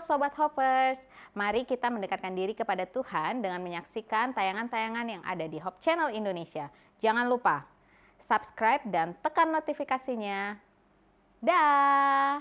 Sobat Hoppers, mari kita mendekatkan diri kepada Tuhan dengan menyaksikan tayangan-tayangan yang ada di Hop Channel Indonesia. Jangan lupa subscribe dan tekan notifikasinya. Dah.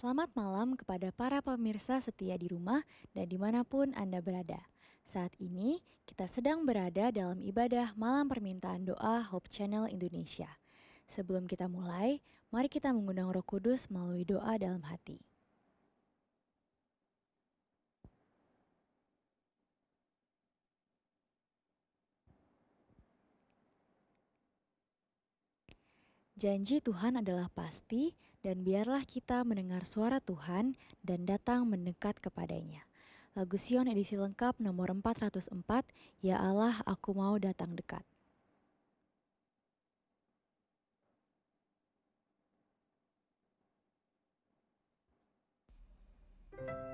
Selamat malam kepada para pemirsa setia di rumah dan dimanapun Anda berada. Saat ini, kita sedang berada dalam ibadah Malam Permintaan Doa Hope Channel Indonesia. Sebelum kita mulai, mari kita mengundang roh kudus melalui doa dalam hati. Janji Tuhan adalah pasti dan biarlah kita mendengar suara Tuhan dan datang mendekat kepadanya. Lagu Sion edisi lengkap nomor 404, Ya Allah aku mau datang dekat. thank you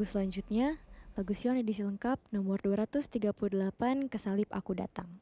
lagu selanjutnya, lagu Sion edisi lengkap nomor 238 Kesalip Aku Datang.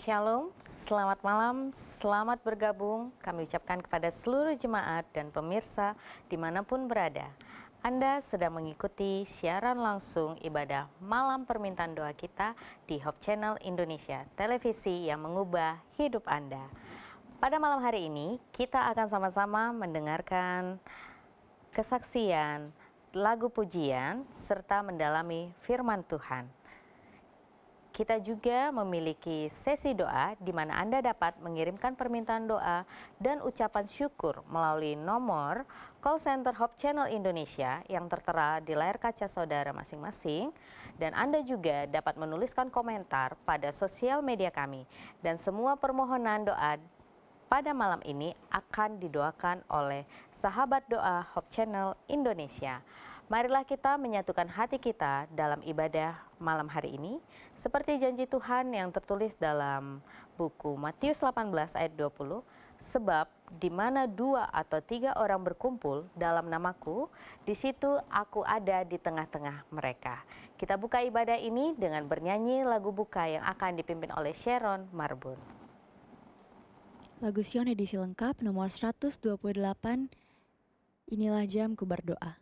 Shalom, selamat malam, selamat bergabung. Kami ucapkan kepada seluruh jemaat dan pemirsa dimanapun berada. Anda sedang mengikuti siaran langsung ibadah malam permintaan doa kita di Hope Channel Indonesia, televisi yang mengubah hidup Anda. Pada malam hari ini, kita akan sama-sama mendengarkan kesaksian, lagu pujian, serta mendalami firman Tuhan. Kita juga memiliki sesi doa di mana Anda dapat mengirimkan permintaan doa dan ucapan syukur melalui nomor call center Hope Channel Indonesia yang tertera di layar kaca saudara masing-masing dan Anda juga dapat menuliskan komentar pada sosial media kami dan semua permohonan doa pada malam ini akan didoakan oleh sahabat doa Hope Channel Indonesia marilah kita menyatukan hati kita dalam ibadah malam hari ini seperti janji Tuhan yang tertulis dalam buku Matius 18 ayat 20 sebab di mana dua atau tiga orang berkumpul dalam namaku di situ aku ada di tengah-tengah mereka kita buka ibadah ini dengan bernyanyi lagu buka yang akan dipimpin oleh Sharon Marbun Lagu Sion edisi lengkap nomor 128 Inilah jamku berdoa.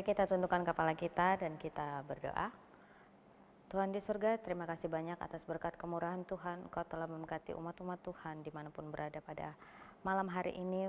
Mari kita tundukkan kepala kita dan kita berdoa. Tuhan di surga, terima kasih banyak atas berkat kemurahan Tuhan. Kau telah memberkati umat-umat Tuhan dimanapun berada pada malam hari ini,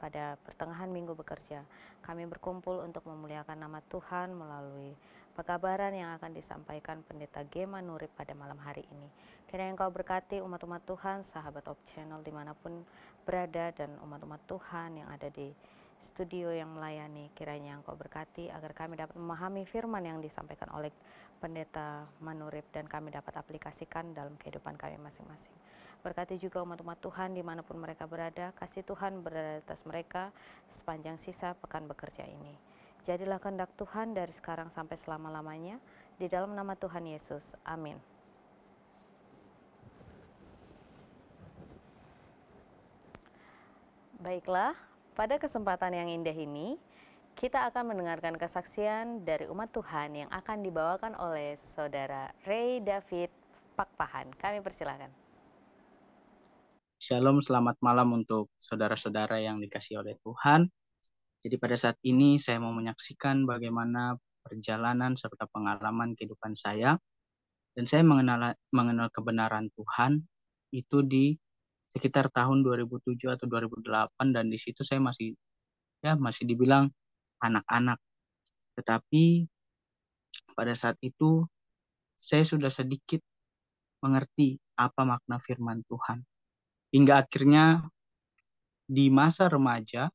pada pertengahan minggu bekerja. Kami berkumpul untuk memuliakan nama Tuhan melalui pekabaran yang akan disampaikan Pendeta Gema Nurib pada malam hari ini. Kiranya Engkau berkati umat-umat Tuhan, sahabat Op Channel dimanapun berada dan umat-umat Tuhan yang ada di studio yang melayani. Kiranya Engkau berkati agar kami dapat memahami firman yang disampaikan oleh pendeta Manurip dan kami dapat aplikasikan dalam kehidupan kami masing-masing. Berkati juga umat-umat Tuhan dimanapun mereka berada, kasih Tuhan berada di atas mereka sepanjang sisa pekan bekerja ini. Jadilah kehendak Tuhan dari sekarang sampai selama-lamanya, di dalam nama Tuhan Yesus. Amin. Baiklah, pada kesempatan yang indah ini kita akan mendengarkan kesaksian dari umat Tuhan yang akan dibawakan oleh saudara Ray David Pakpahan. Kami persilahkan. Shalom, selamat malam untuk saudara-saudara yang dikasih oleh Tuhan. Jadi pada saat ini saya mau menyaksikan bagaimana perjalanan serta pengalaman kehidupan saya dan saya mengenal mengenal kebenaran Tuhan itu di sekitar tahun 2007 atau 2008 dan di situ saya masih ya masih dibilang anak-anak. Tetapi pada saat itu saya sudah sedikit mengerti apa makna firman Tuhan. Hingga akhirnya di masa remaja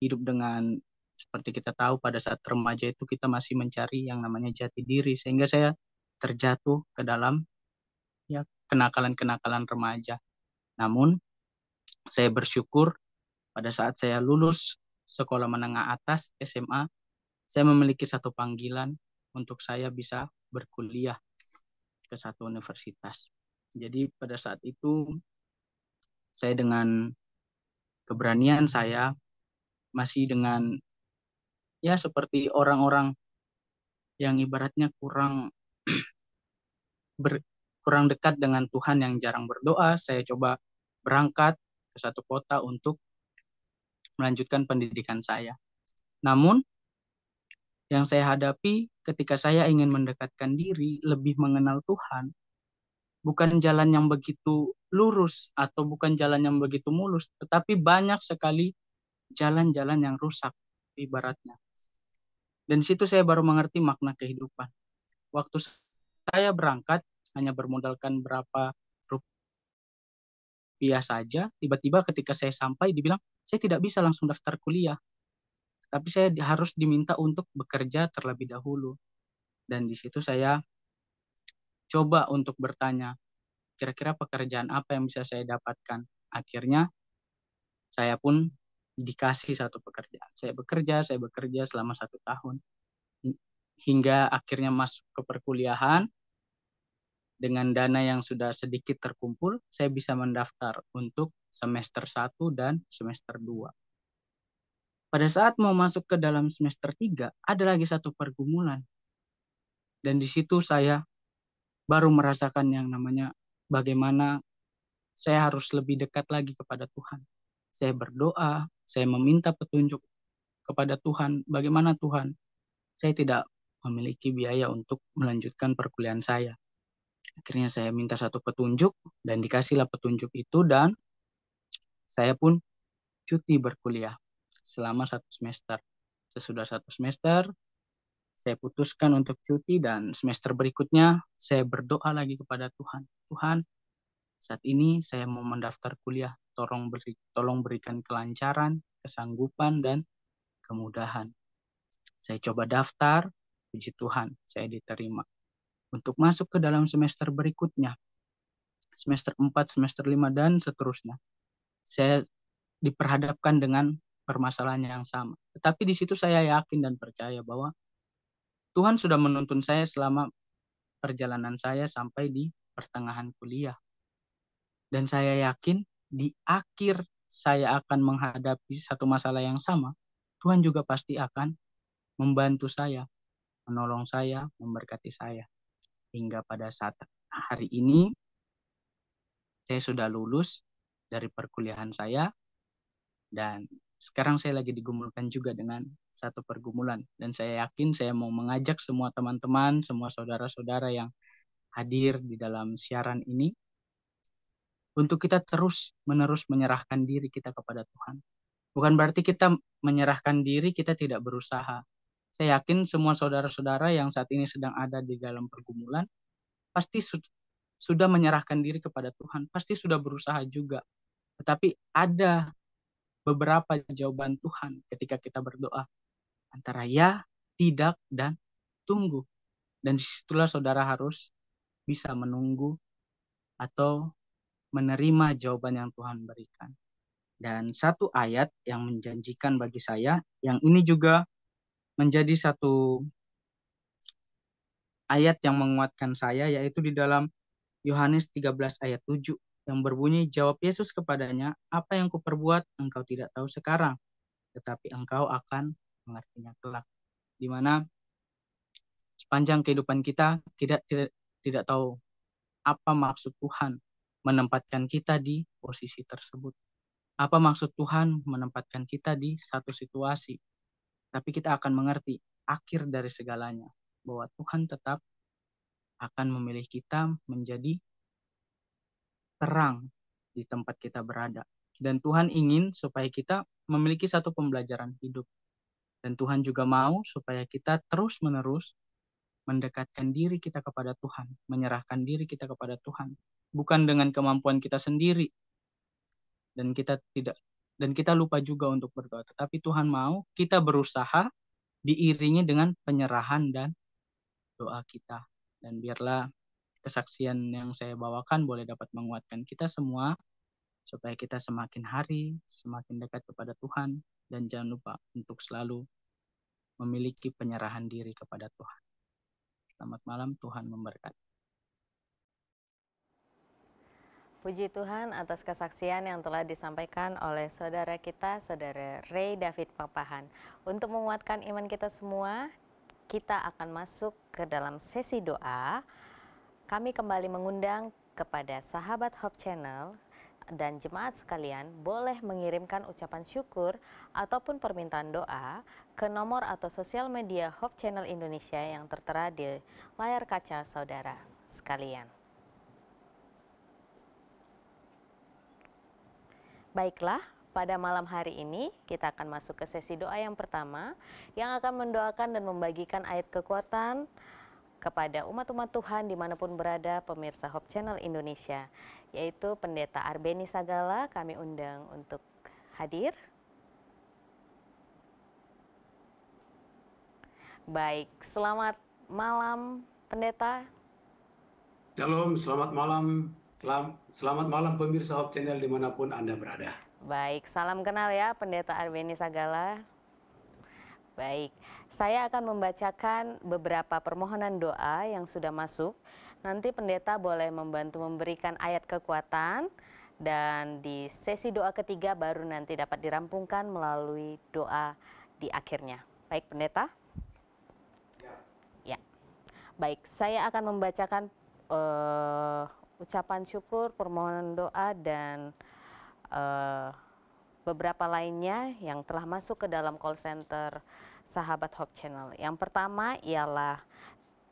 hidup dengan seperti kita tahu pada saat remaja itu kita masih mencari yang namanya jati diri sehingga saya terjatuh ke dalam ya kenakalan-kenakalan remaja namun, saya bersyukur pada saat saya lulus sekolah menengah atas SMA, saya memiliki satu panggilan untuk saya bisa berkuliah ke satu universitas. Jadi pada saat itu saya dengan keberanian saya masih dengan ya seperti orang-orang yang ibaratnya kurang ber, kurang dekat dengan Tuhan yang jarang berdoa, saya coba berangkat ke satu kota untuk melanjutkan pendidikan saya. Namun, yang saya hadapi ketika saya ingin mendekatkan diri, lebih mengenal Tuhan, bukan jalan yang begitu lurus atau bukan jalan yang begitu mulus, tetapi banyak sekali jalan-jalan yang rusak ibaratnya. Dan situ saya baru mengerti makna kehidupan. Waktu saya berangkat hanya bermodalkan berapa rupiah saja, tiba-tiba ketika saya sampai dibilang saya tidak bisa langsung daftar kuliah. Tapi saya harus diminta untuk bekerja terlebih dahulu. Dan di situ saya coba untuk bertanya, kira-kira pekerjaan apa yang bisa saya dapatkan? Akhirnya saya pun dikasih satu pekerjaan. Saya bekerja, saya bekerja selama satu tahun. Hingga akhirnya masuk ke perkuliahan, dengan dana yang sudah sedikit terkumpul, saya bisa mendaftar untuk semester 1 dan semester 2. Pada saat mau masuk ke dalam semester 3, ada lagi satu pergumulan. Dan di situ saya baru merasakan yang namanya bagaimana saya harus lebih dekat lagi kepada Tuhan. Saya berdoa, saya meminta petunjuk kepada Tuhan, bagaimana Tuhan, saya tidak memiliki biaya untuk melanjutkan perkuliahan saya Akhirnya saya minta satu petunjuk dan dikasihlah petunjuk itu dan saya pun cuti berkuliah selama satu semester. Sesudah satu semester, saya putuskan untuk cuti dan semester berikutnya saya berdoa lagi kepada Tuhan. Tuhan, saat ini saya mau mendaftar kuliah, tolong beri, tolong berikan kelancaran, kesanggupan dan kemudahan. Saya coba daftar, puji Tuhan, saya diterima untuk masuk ke dalam semester berikutnya. Semester 4, semester 5, dan seterusnya. Saya diperhadapkan dengan permasalahan yang sama. Tetapi di situ saya yakin dan percaya bahwa Tuhan sudah menuntun saya selama perjalanan saya sampai di pertengahan kuliah. Dan saya yakin di akhir saya akan menghadapi satu masalah yang sama, Tuhan juga pasti akan membantu saya, menolong saya, memberkati saya hingga pada saat hari ini saya sudah lulus dari perkuliahan saya dan sekarang saya lagi digumulkan juga dengan satu pergumulan dan saya yakin saya mau mengajak semua teman-teman, semua saudara-saudara yang hadir di dalam siaran ini untuk kita terus menerus menyerahkan diri kita kepada Tuhan. Bukan berarti kita menyerahkan diri kita tidak berusaha, saya yakin semua saudara-saudara yang saat ini sedang ada di dalam pergumulan pasti su sudah menyerahkan diri kepada Tuhan, pasti sudah berusaha juga. Tetapi ada beberapa jawaban Tuhan ketika kita berdoa antara ya, tidak dan tunggu. Dan disitulah saudara harus bisa menunggu atau menerima jawaban yang Tuhan berikan. Dan satu ayat yang menjanjikan bagi saya, yang ini juga menjadi satu ayat yang menguatkan saya yaitu di dalam Yohanes 13 ayat 7 yang berbunyi jawab Yesus kepadanya apa yang kuperbuat engkau tidak tahu sekarang tetapi engkau akan mengertinya kelak di mana sepanjang kehidupan kita tidak tidak tidak tahu apa maksud Tuhan menempatkan kita di posisi tersebut apa maksud Tuhan menempatkan kita di satu situasi tapi kita akan mengerti akhir dari segalanya bahwa Tuhan tetap akan memilih kita menjadi terang di tempat kita berada dan Tuhan ingin supaya kita memiliki satu pembelajaran hidup dan Tuhan juga mau supaya kita terus-menerus mendekatkan diri kita kepada Tuhan, menyerahkan diri kita kepada Tuhan, bukan dengan kemampuan kita sendiri. Dan kita tidak dan kita lupa juga untuk berdoa. Tetapi Tuhan mau kita berusaha diiringi dengan penyerahan dan doa kita. Dan biarlah kesaksian yang saya bawakan boleh dapat menguatkan kita semua supaya kita semakin hari semakin dekat kepada Tuhan dan jangan lupa untuk selalu memiliki penyerahan diri kepada Tuhan. Selamat malam, Tuhan memberkati. Puji Tuhan atas kesaksian yang telah disampaikan oleh saudara kita, saudara Ray David Papahan. Untuk menguatkan iman kita semua, kita akan masuk ke dalam sesi doa. Kami kembali mengundang kepada sahabat Hope Channel dan jemaat sekalian boleh mengirimkan ucapan syukur ataupun permintaan doa ke nomor atau sosial media Hope Channel Indonesia yang tertera di layar kaca saudara sekalian. Baiklah, pada malam hari ini kita akan masuk ke sesi doa yang pertama yang akan mendoakan dan membagikan ayat kekuatan kepada umat-umat Tuhan dimanapun berada pemirsa Hope Channel Indonesia yaitu Pendeta Arbeni Sagala kami undang untuk hadir. Baik, selamat malam Pendeta. Shalom, selamat malam selamat malam pemirsa Hope Channel dimanapun Anda berada. Baik, salam kenal ya Pendeta Arbeni Sagala. Baik, saya akan membacakan beberapa permohonan doa yang sudah masuk. Nanti pendeta boleh membantu memberikan ayat kekuatan dan di sesi doa ketiga baru nanti dapat dirampungkan melalui doa di akhirnya. Baik, pendeta. Ya. ya. Baik, saya akan membacakan uh, ucapan syukur permohonan doa dan eh, beberapa lainnya yang telah masuk ke dalam call center sahabat Hope Channel. Yang pertama ialah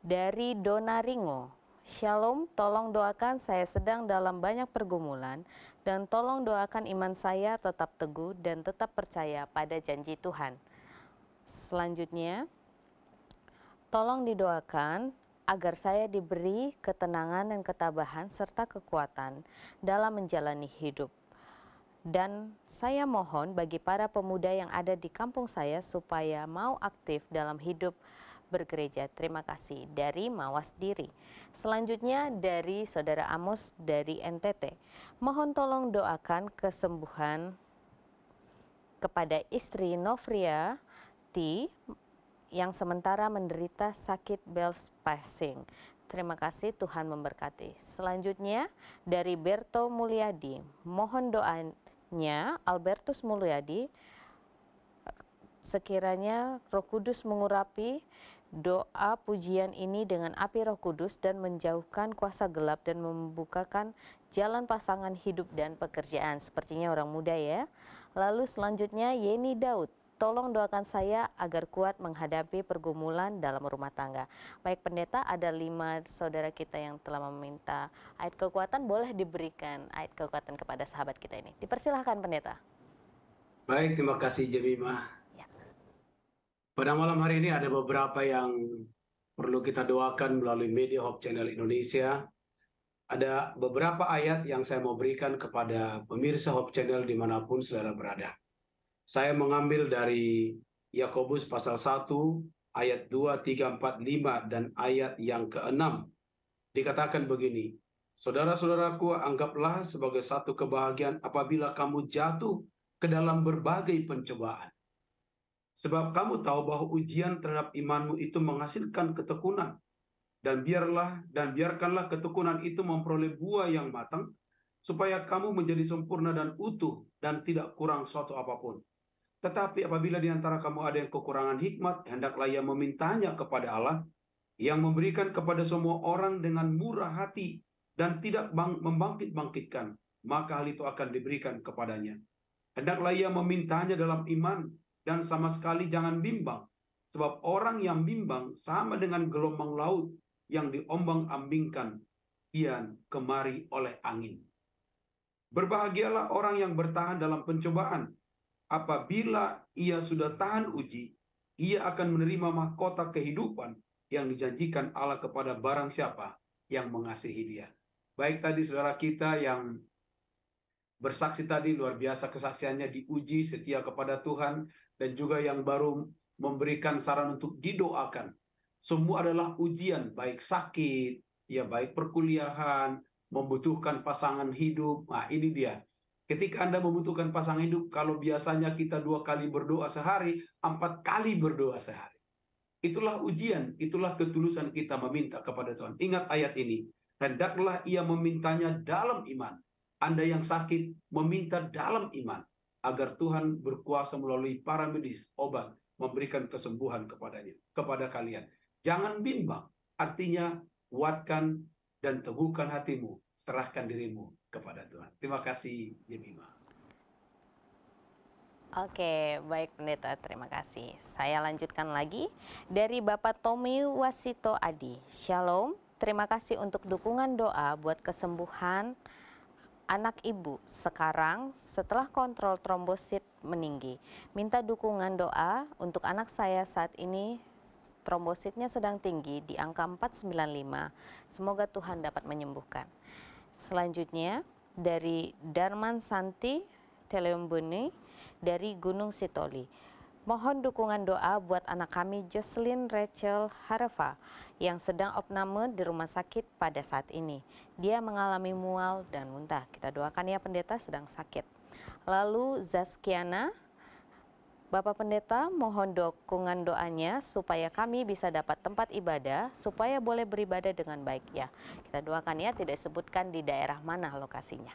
dari Dona Ringo. Shalom, tolong doakan saya sedang dalam banyak pergumulan dan tolong doakan iman saya tetap teguh dan tetap percaya pada janji Tuhan. Selanjutnya, tolong didoakan agar saya diberi ketenangan dan ketabahan serta kekuatan dalam menjalani hidup. Dan saya mohon bagi para pemuda yang ada di kampung saya supaya mau aktif dalam hidup bergereja. Terima kasih dari Mawas Diri. Selanjutnya dari Saudara Amos dari NTT. Mohon tolong doakan kesembuhan kepada istri Novria T yang sementara menderita sakit Bell's passing Terima kasih Tuhan memberkati. Selanjutnya dari Berto Mulyadi, mohon doanya Albertus Mulyadi sekiranya Roh Kudus mengurapi doa pujian ini dengan api Roh Kudus dan menjauhkan kuasa gelap dan membukakan jalan pasangan hidup dan pekerjaan. Sepertinya orang muda ya. Lalu selanjutnya Yeni Daud tolong doakan saya agar kuat menghadapi pergumulan dalam rumah tangga. Baik pendeta, ada lima saudara kita yang telah meminta ayat kekuatan, boleh diberikan ayat kekuatan kepada sahabat kita ini. Dipersilahkan pendeta. Baik, terima kasih Jemima. Ya. Pada malam hari ini ada beberapa yang perlu kita doakan melalui media Hope Channel Indonesia. Ada beberapa ayat yang saya mau berikan kepada pemirsa Hope Channel dimanapun saudara berada. Saya mengambil dari Yakobus pasal 1 ayat 2, 3, 4, 5 dan ayat yang ke-6. Dikatakan begini, Saudara-saudaraku, anggaplah sebagai satu kebahagiaan apabila kamu jatuh ke dalam berbagai pencobaan. Sebab kamu tahu bahwa ujian terhadap imanmu itu menghasilkan ketekunan. Dan biarlah dan biarkanlah ketekunan itu memperoleh buah yang matang supaya kamu menjadi sempurna dan utuh dan tidak kurang suatu apapun. Tetapi apabila di antara kamu ada yang kekurangan hikmat, hendaklah ia memintanya kepada Allah yang memberikan kepada semua orang dengan murah hati dan tidak membangkit-bangkitkan, maka hal itu akan diberikan kepadanya. Hendaklah ia memintanya dalam iman dan sama sekali jangan bimbang, sebab orang yang bimbang sama dengan gelombang laut yang diombang-ambingkan kian kemari oleh angin. Berbahagialah orang yang bertahan dalam pencobaan, apabila ia sudah tahan uji, ia akan menerima mahkota kehidupan yang dijanjikan Allah kepada barang siapa yang mengasihi dia. Baik tadi saudara kita yang bersaksi tadi luar biasa kesaksiannya diuji setia kepada Tuhan dan juga yang baru memberikan saran untuk didoakan. Semua adalah ujian baik sakit, ya baik perkuliahan, membutuhkan pasangan hidup. Nah, ini dia Ketika Anda membutuhkan pasang hidup, kalau biasanya kita dua kali berdoa sehari, empat kali berdoa sehari. Itulah ujian, itulah ketulusan kita meminta kepada Tuhan. Ingat ayat ini, hendaklah ia memintanya dalam iman. Anda yang sakit meminta dalam iman agar Tuhan berkuasa melalui para medis, obat, memberikan kesembuhan kepadanya, kepada kalian. Jangan bimbang, artinya kuatkan dan teguhkan hatimu, serahkan dirimu kepada Tuhan. Terima kasih, Jemima. Oke, baik pendeta, terima kasih. Saya lanjutkan lagi dari Bapak Tommy Wasito Adi. Shalom, terima kasih untuk dukungan doa buat kesembuhan anak ibu sekarang setelah kontrol trombosit meninggi. Minta dukungan doa untuk anak saya saat ini trombositnya sedang tinggi di angka 495. Semoga Tuhan dapat menyembuhkan selanjutnya dari Darman Santi Teleumbuni dari Gunung Sitoli. Mohon dukungan doa buat anak kami Jocelyn Rachel Harafa yang sedang opname di rumah sakit pada saat ini. Dia mengalami mual dan muntah. Kita doakan ya pendeta sedang sakit. Lalu Zaskiana Bapak Pendeta, mohon dukungan doanya supaya kami bisa dapat tempat ibadah, supaya boleh beribadah dengan baik ya. Kita doakan ya, tidak sebutkan di daerah mana lokasinya.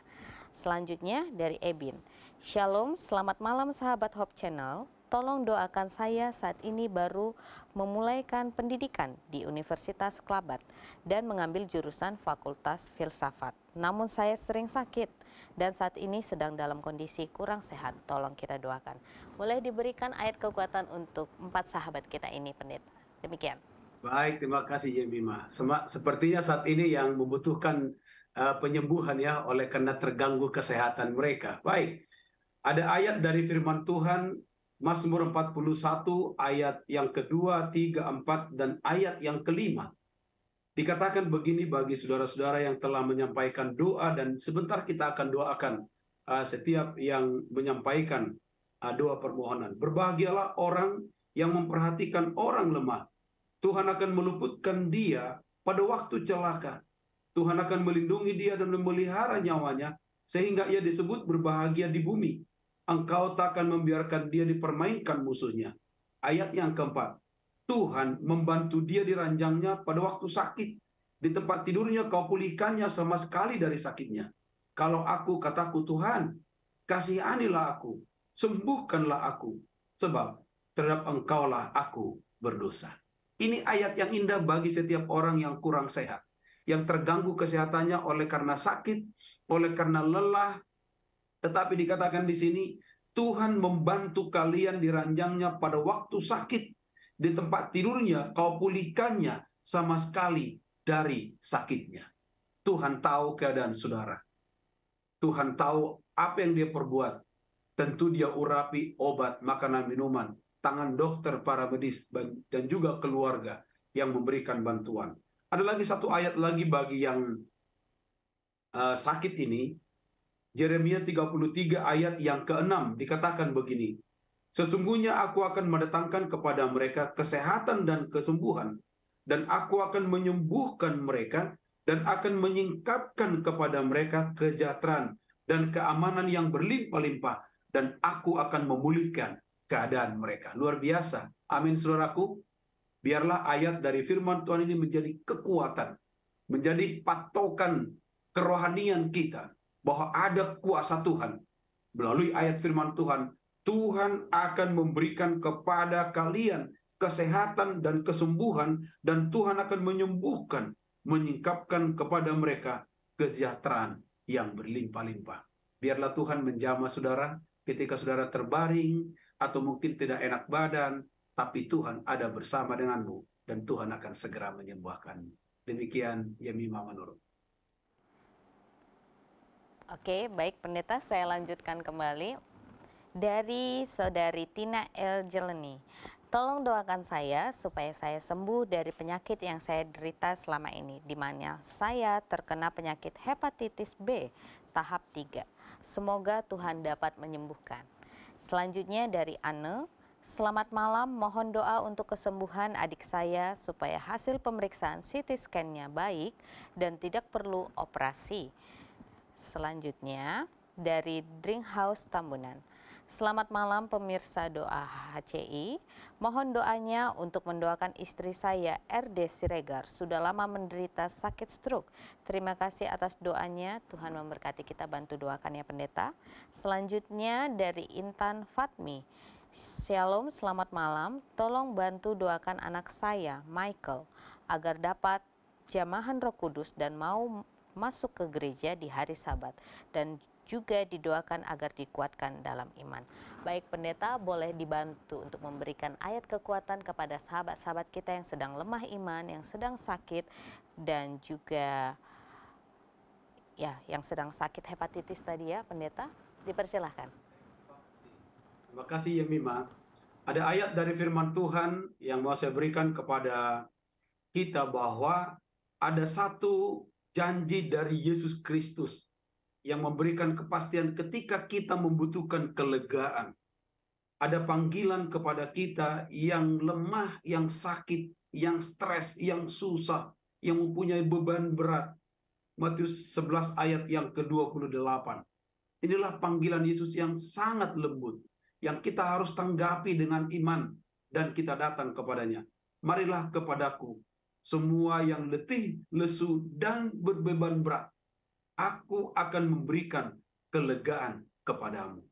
Selanjutnya dari Ebin. Shalom, selamat malam sahabat Hope Channel tolong doakan saya saat ini baru memulaikan pendidikan di Universitas Kelabat dan mengambil jurusan Fakultas Filsafat. Namun saya sering sakit dan saat ini sedang dalam kondisi kurang sehat. Tolong kita doakan. Boleh diberikan ayat kekuatan untuk empat sahabat kita ini, pendeta. Demikian. Baik, terima kasih Jemima. Bima. Sepertinya saat ini yang membutuhkan uh, penyembuhan ya oleh karena terganggu kesehatan mereka. Baik. Ada ayat dari firman Tuhan Mazmur 41 ayat yang kedua, tiga, empat, dan ayat yang kelima. Dikatakan begini bagi saudara-saudara yang telah menyampaikan doa dan sebentar kita akan doakan uh, setiap yang menyampaikan uh, doa permohonan. Berbahagialah orang yang memperhatikan orang lemah. Tuhan akan meluputkan dia pada waktu celaka. Tuhan akan melindungi dia dan memelihara nyawanya sehingga ia disebut berbahagia di bumi engkau tak akan membiarkan dia dipermainkan musuhnya. Ayat yang keempat, Tuhan membantu dia di ranjangnya pada waktu sakit. Di tempat tidurnya kau pulihkannya sama sekali dari sakitnya. Kalau aku kataku Tuhan, kasihanilah aku, sembuhkanlah aku, sebab terhadap engkaulah aku berdosa. Ini ayat yang indah bagi setiap orang yang kurang sehat, yang terganggu kesehatannya oleh karena sakit, oleh karena lelah, tetapi dikatakan di sini, Tuhan membantu kalian di ranjangnya pada waktu sakit. Di tempat tidurnya, kau pulihkannya sama sekali dari sakitnya. Tuhan tahu keadaan saudara. Tuhan tahu apa yang dia perbuat. Tentu dia urapi obat, makanan, minuman, tangan dokter, para medis, dan juga keluarga yang memberikan bantuan. Ada lagi satu ayat lagi bagi yang uh, sakit ini, Jeremia 33 ayat yang ke-6 dikatakan begini. Sesungguhnya aku akan mendatangkan kepada mereka kesehatan dan kesembuhan. Dan aku akan menyembuhkan mereka dan akan menyingkapkan kepada mereka kejahteraan dan keamanan yang berlimpah-limpah. Dan aku akan memulihkan keadaan mereka. Luar biasa. Amin saudaraku. Biarlah ayat dari firman Tuhan ini menjadi kekuatan. Menjadi patokan kerohanian kita bahwa ada kuasa Tuhan. Melalui ayat firman Tuhan, Tuhan akan memberikan kepada kalian kesehatan dan kesembuhan dan Tuhan akan menyembuhkan, menyingkapkan kepada mereka kesejahteraan yang berlimpah-limpah. Biarlah Tuhan menjamah saudara ketika saudara terbaring atau mungkin tidak enak badan, tapi Tuhan ada bersama denganmu dan Tuhan akan segera menyembuhkan Demikian Yemima menurut. Oke, baik pendeta, saya lanjutkan kembali. Dari saudari Tina El Jeleni, tolong doakan saya supaya saya sembuh dari penyakit yang saya derita selama ini, di mana saya terkena penyakit hepatitis B tahap 3. Semoga Tuhan dapat menyembuhkan. Selanjutnya dari Anne, Selamat malam, mohon doa untuk kesembuhan adik saya supaya hasil pemeriksaan CT scan-nya baik dan tidak perlu operasi selanjutnya dari Drink House Tambunan. Selamat malam pemirsa doa HCI. Mohon doanya untuk mendoakan istri saya RD Siregar. Sudah lama menderita sakit stroke. Terima kasih atas doanya. Tuhan memberkati kita bantu doakan ya pendeta. Selanjutnya dari Intan Fatmi. Shalom, selamat malam. Tolong bantu doakan anak saya, Michael, agar dapat jamahan Roh Kudus dan mau masuk ke gereja di hari Sabat dan juga didoakan agar dikuatkan dalam iman. Baik pendeta boleh dibantu untuk memberikan ayat kekuatan kepada sahabat-sahabat kita yang sedang lemah iman, yang sedang sakit dan juga ya yang sedang sakit hepatitis tadi ya pendeta, dipersilahkan. Terima kasih Yemima. Ada ayat dari firman Tuhan yang mau saya berikan kepada kita bahwa ada satu janji dari Yesus Kristus yang memberikan kepastian ketika kita membutuhkan kelegaan. Ada panggilan kepada kita yang lemah, yang sakit, yang stres, yang susah, yang mempunyai beban berat. Matius 11 ayat yang ke-28. Inilah panggilan Yesus yang sangat lembut, yang kita harus tanggapi dengan iman dan kita datang kepadanya. Marilah kepadaku, semua yang letih, lesu, dan berbeban berat, aku akan memberikan kelegaan kepadamu.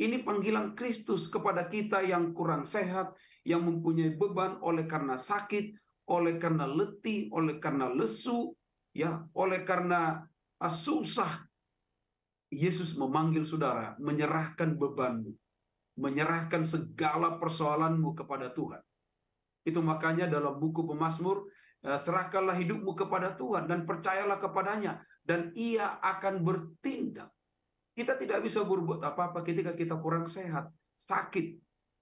Ini panggilan Kristus kepada kita yang kurang sehat, yang mempunyai beban oleh karena sakit, oleh karena letih, oleh karena lesu, ya, oleh karena ah, susah. Yesus memanggil saudara menyerahkan bebanmu, menyerahkan segala persoalanmu kepada Tuhan. Itu makanya dalam buku Pemasmur Eh, serahkanlah hidupmu kepada Tuhan dan percayalah kepadanya dan ia akan bertindak. Kita tidak bisa berbuat apa-apa ketika kita kurang sehat, sakit.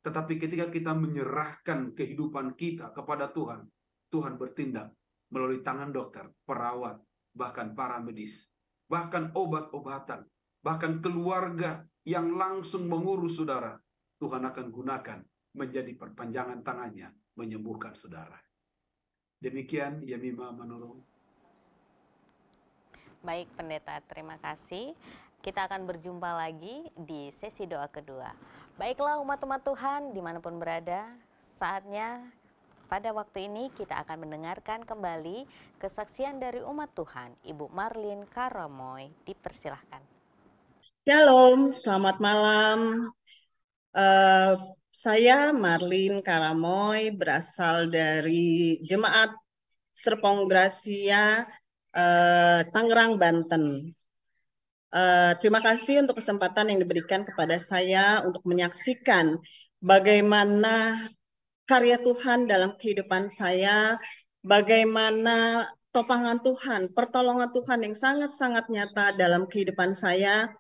Tetapi ketika kita menyerahkan kehidupan kita kepada Tuhan, Tuhan bertindak melalui tangan dokter, perawat, bahkan para medis, bahkan obat-obatan, bahkan keluarga yang langsung mengurus saudara. Tuhan akan gunakan menjadi perpanjangan tangannya menyembuhkan saudara. Demikian Yamima menolong Baik pendeta, terima kasih. Kita akan berjumpa lagi di sesi doa kedua. Baiklah umat-umat Tuhan dimanapun berada, saatnya pada waktu ini kita akan mendengarkan kembali kesaksian dari umat Tuhan, Ibu Marlin Karamoy. Dipersilahkan. Shalom, selamat malam. Uh, saya Marlin Karamoy berasal dari Jemaat Serpong Gracia eh, Tangerang Banten. Eh, terima kasih untuk kesempatan yang diberikan kepada saya untuk menyaksikan bagaimana karya Tuhan dalam kehidupan saya, bagaimana topangan Tuhan, pertolongan Tuhan yang sangat-sangat nyata dalam kehidupan saya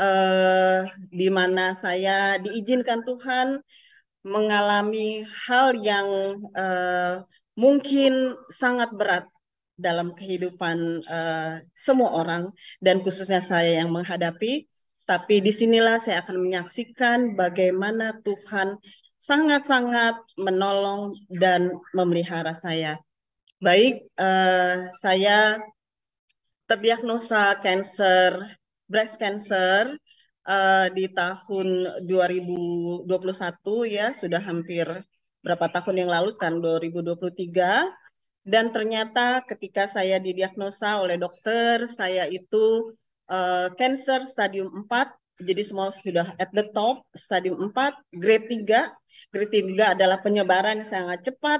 eh, di mana saya diizinkan Tuhan mengalami hal yang eh, mungkin sangat berat dalam kehidupan eh, semua orang dan khususnya saya yang menghadapi. Tapi disinilah saya akan menyaksikan bagaimana Tuhan sangat-sangat menolong dan memelihara saya. Baik, eh, saya terdiagnosa kanker breast cancer uh, di tahun 2021 ya sudah hampir berapa tahun yang lalu sekarang 2023 dan ternyata ketika saya didiagnosa oleh dokter saya itu uh, cancer stadium 4 jadi semua sudah at the top stadium 4 grade 3 grade 3 adalah penyebaran yang sangat cepat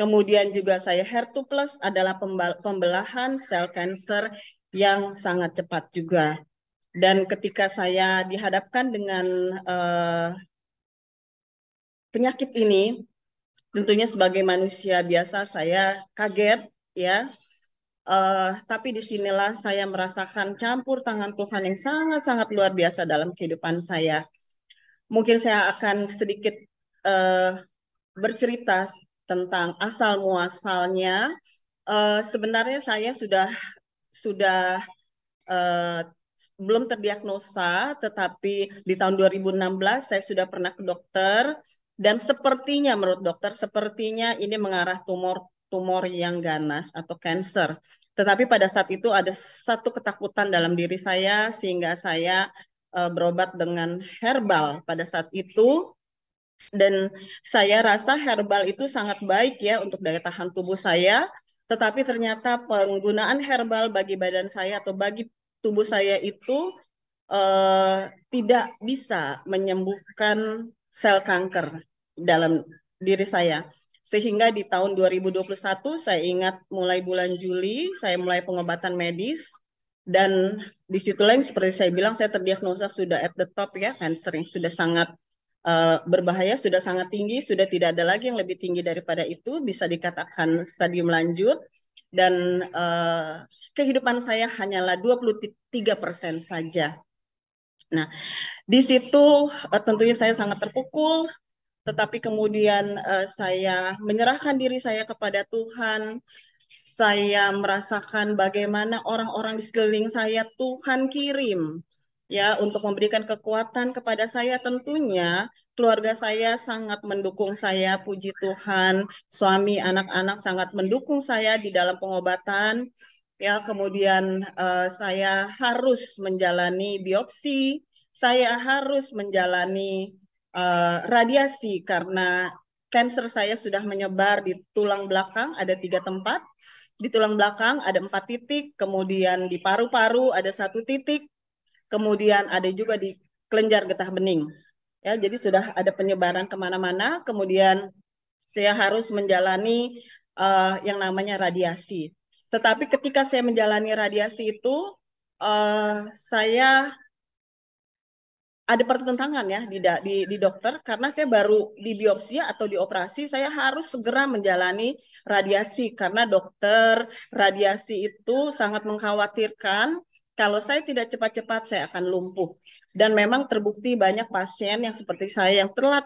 kemudian juga saya HER2 plus adalah pembelahan sel cancer yang sangat cepat juga dan ketika saya dihadapkan dengan uh, penyakit ini, tentunya sebagai manusia biasa saya kaget ya. Uh, tapi disinilah saya merasakan campur tangan Tuhan yang sangat-sangat luar biasa dalam kehidupan saya. Mungkin saya akan sedikit uh, bercerita tentang asal muasalnya. Uh, sebenarnya saya sudah sudah uh, belum terdiagnosa, tetapi di tahun 2016 saya sudah pernah ke dokter dan sepertinya menurut dokter sepertinya ini mengarah tumor tumor yang ganas atau cancer. Tetapi pada saat itu ada satu ketakutan dalam diri saya sehingga saya uh, berobat dengan herbal pada saat itu dan saya rasa herbal itu sangat baik ya untuk daya tahan tubuh saya tetapi ternyata penggunaan herbal bagi badan saya atau bagi tubuh saya itu uh, tidak bisa menyembuhkan sel kanker dalam diri saya. Sehingga di tahun 2021 saya ingat mulai bulan Juli saya mulai pengobatan medis dan di disitulah yang seperti saya bilang saya terdiagnosa sudah at the top ya cancer yang sudah sangat uh, berbahaya sudah sangat tinggi sudah tidak ada lagi yang lebih tinggi daripada itu bisa dikatakan stadium lanjut dan uh, kehidupan saya hanyalah 23 persen saja. Nah, di situ uh, tentunya saya sangat terpukul, tetapi kemudian uh, saya menyerahkan diri saya kepada Tuhan. Saya merasakan bagaimana orang-orang di sekeliling saya Tuhan kirim ya untuk memberikan kekuatan kepada saya tentunya keluarga saya sangat mendukung saya puji Tuhan suami anak-anak sangat mendukung saya di dalam pengobatan ya kemudian uh, saya harus menjalani biopsi saya harus menjalani uh, radiasi karena kanker saya sudah menyebar di tulang belakang ada tiga tempat di tulang belakang ada empat titik, kemudian di paru-paru ada satu titik, kemudian ada juga di kelenjar getah bening. Ya, jadi sudah ada penyebaran kemana-mana, kemudian saya harus menjalani uh, yang namanya radiasi. Tetapi ketika saya menjalani radiasi itu, uh, saya ada pertentangan ya di, di, di dokter karena saya baru di biopsi atau di operasi saya harus segera menjalani radiasi karena dokter radiasi itu sangat mengkhawatirkan kalau saya tidak cepat-cepat saya akan lumpuh. Dan memang terbukti banyak pasien yang seperti saya yang telat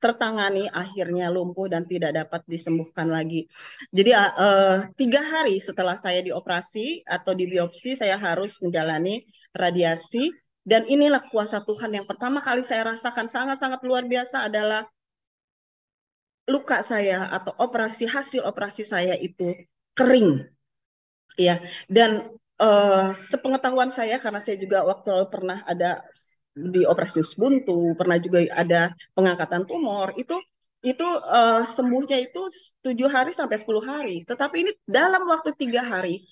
tertangani akhirnya lumpuh dan tidak dapat disembuhkan lagi. Jadi uh, tiga hari setelah saya dioperasi atau di biopsi saya harus menjalani radiasi dan inilah kuasa Tuhan yang pertama kali saya rasakan sangat-sangat luar biasa adalah luka saya atau operasi hasil operasi saya itu kering. Ya, dan uh, sepengetahuan saya karena saya juga waktu lalu pernah ada di operasi buntu, pernah juga ada pengangkatan tumor itu itu uh, sembuhnya itu tujuh hari sampai sepuluh hari. Tetapi ini dalam waktu tiga hari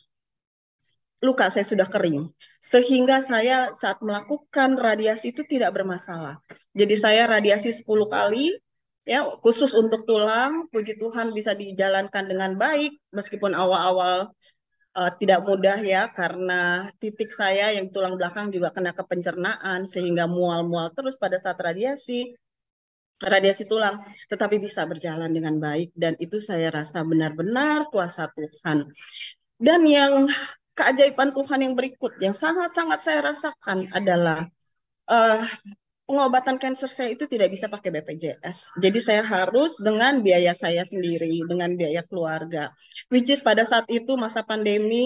luka saya sudah kering. Sehingga saya saat melakukan radiasi itu tidak bermasalah. Jadi saya radiasi sepuluh kali ya khusus untuk tulang, puji Tuhan bisa dijalankan dengan baik meskipun awal-awal uh, tidak mudah ya karena titik saya yang tulang belakang juga kena ke pencernaan sehingga mual-mual terus pada saat radiasi radiasi tulang tetapi bisa berjalan dengan baik dan itu saya rasa benar-benar kuasa Tuhan. Dan yang keajaiban Tuhan yang berikut yang sangat-sangat saya rasakan adalah uh, pengobatan cancer saya itu tidak bisa pakai BPJS. Jadi saya harus dengan biaya saya sendiri, dengan biaya keluarga. Which is pada saat itu masa pandemi,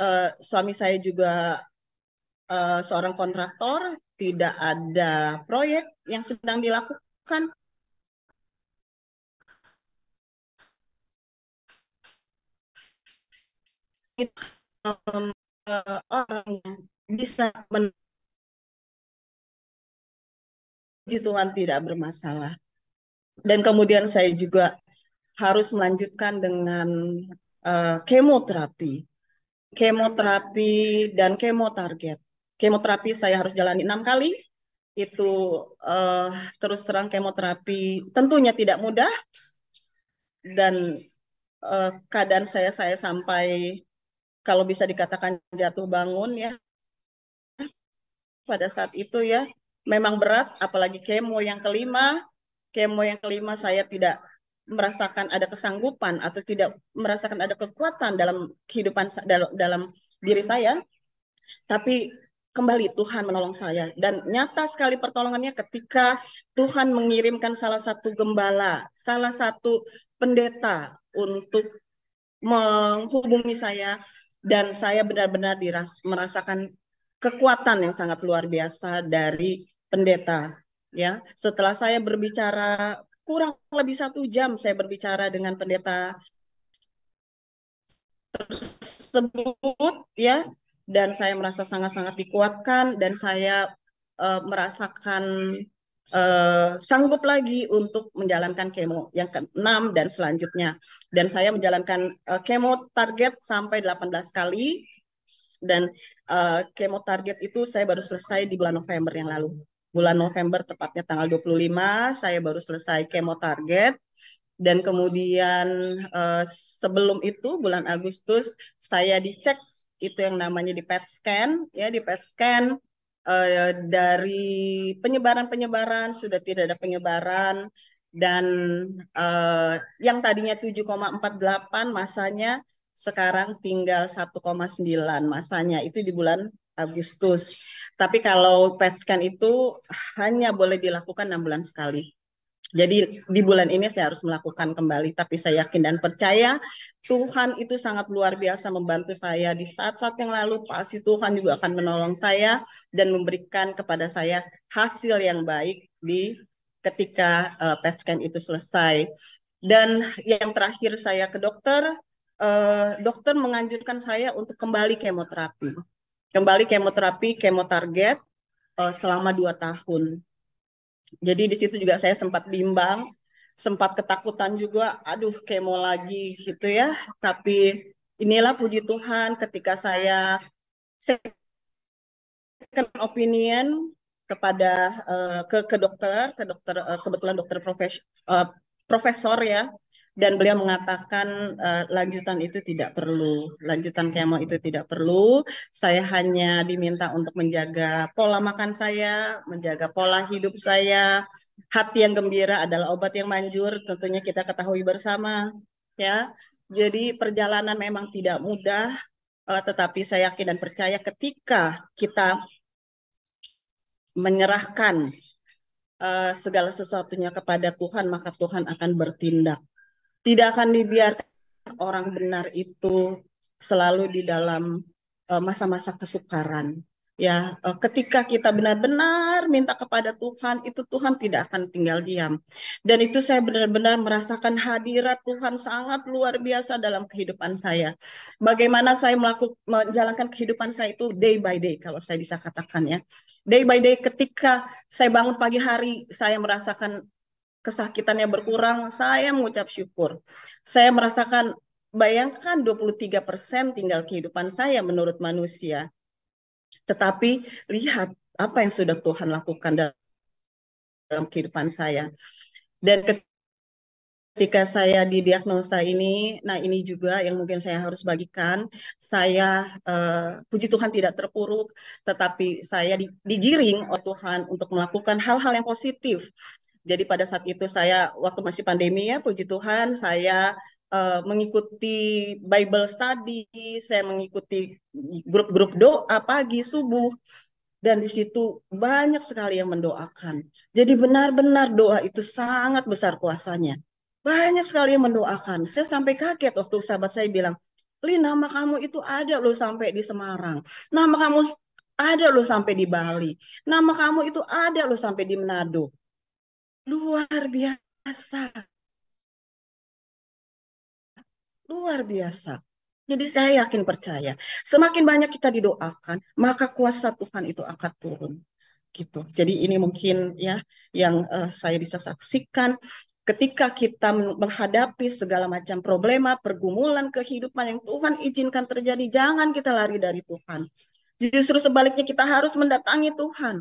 uh, suami saya juga uh, seorang kontraktor, tidak ada proyek yang sedang dilakukan. Itu, um, uh, orang yang bisa men puji Tuhan tidak bermasalah. Dan kemudian saya juga harus melanjutkan dengan uh, kemoterapi. Kemoterapi dan kemotarget. Kemoterapi saya harus jalani enam kali. Itu uh, terus terang kemoterapi tentunya tidak mudah. Dan uh, keadaan saya saya sampai kalau bisa dikatakan jatuh bangun ya pada saat itu ya memang berat, apalagi kemo yang kelima. Kemo yang kelima saya tidak merasakan ada kesanggupan atau tidak merasakan ada kekuatan dalam kehidupan dalam, dalam diri saya. Tapi kembali Tuhan menolong saya dan nyata sekali pertolongannya ketika Tuhan mengirimkan salah satu gembala, salah satu pendeta untuk menghubungi saya dan saya benar-benar merasakan kekuatan yang sangat luar biasa dari pendeta ya setelah saya berbicara kurang lebih satu jam saya berbicara dengan pendeta tersebut ya dan saya merasa sangat-sangat dikuatkan dan saya uh, merasakan uh, sanggup lagi untuk menjalankan kemo yang keenam dan selanjutnya dan saya menjalankan uh, kemo target sampai 18 kali dan uh, kemo target itu saya baru selesai di bulan November yang lalu bulan November tepatnya tanggal 25 saya baru selesai kemo target dan kemudian eh, sebelum itu bulan Agustus saya dicek itu yang namanya di PET scan ya di PET scan uh, dari penyebaran-penyebaran sudah tidak ada penyebaran dan uh, yang tadinya 7,48 masanya sekarang tinggal 1,9 masanya itu di bulan Agustus. Tapi kalau PET scan itu hanya boleh dilakukan enam bulan sekali. Jadi di bulan ini saya harus melakukan kembali, tapi saya yakin dan percaya Tuhan itu sangat luar biasa membantu saya di saat-saat yang lalu. Pasti Tuhan juga akan menolong saya dan memberikan kepada saya hasil yang baik di ketika uh, eh, PET scan itu selesai. Dan yang terakhir saya ke dokter, uh, dokter menganjurkan saya untuk kembali kemoterapi kembali kemoterapi kemotarget uh, eh, selama dua tahun. Jadi di situ juga saya sempat bimbang, sempat ketakutan juga, aduh kemo lagi gitu ya. Tapi inilah puji Tuhan ketika saya second opinion kepada uh, ke ke dokter, ke dokter uh, kebetulan dokter profes, uh, profesor ya dan beliau mengatakan uh, lanjutan itu tidak perlu, lanjutan kemo itu tidak perlu. Saya hanya diminta untuk menjaga pola makan saya, menjaga pola hidup saya. Hati yang gembira adalah obat yang manjur, tentunya kita ketahui bersama, ya. Jadi perjalanan memang tidak mudah, uh, tetapi saya yakin dan percaya ketika kita menyerahkan uh, segala sesuatunya kepada Tuhan, maka Tuhan akan bertindak tidak akan dibiarkan orang benar itu selalu di dalam e, masa-masa kesukaran. Ya, e, ketika kita benar-benar minta kepada Tuhan, itu Tuhan tidak akan tinggal diam. Dan itu saya benar-benar merasakan hadirat Tuhan sangat luar biasa dalam kehidupan saya. Bagaimana saya melakukan menjalankan kehidupan saya itu day by day kalau saya bisa katakan ya. Day by day ketika saya bangun pagi hari, saya merasakan kesakitannya berkurang, saya mengucap syukur. Saya merasakan, bayangkan 23% persen tinggal kehidupan saya menurut manusia. Tetapi lihat apa yang sudah Tuhan lakukan dalam kehidupan saya. Dan ketika saya didiagnosa ini, nah ini juga yang mungkin saya harus bagikan, saya uh, puji Tuhan tidak terpuruk, tetapi saya digiring oleh Tuhan untuk melakukan hal-hal yang positif jadi pada saat itu saya waktu masih pandemi ya puji Tuhan saya uh, mengikuti Bible study, saya mengikuti grup-grup doa pagi, subuh dan di situ banyak sekali yang mendoakan. Jadi benar-benar doa itu sangat besar kuasanya. Banyak sekali yang mendoakan. Saya sampai kaget waktu sahabat saya bilang, "Li, nama kamu itu ada loh sampai di Semarang. Nama kamu ada loh sampai di Bali. Nama kamu itu ada loh sampai di Manado." luar biasa. Luar biasa. Jadi saya yakin percaya, semakin banyak kita didoakan, maka kuasa Tuhan itu akan turun. Gitu. Jadi ini mungkin ya yang uh, saya bisa saksikan ketika kita menghadapi segala macam problema, pergumulan kehidupan yang Tuhan izinkan terjadi, jangan kita lari dari Tuhan. Justru sebaliknya kita harus mendatangi Tuhan.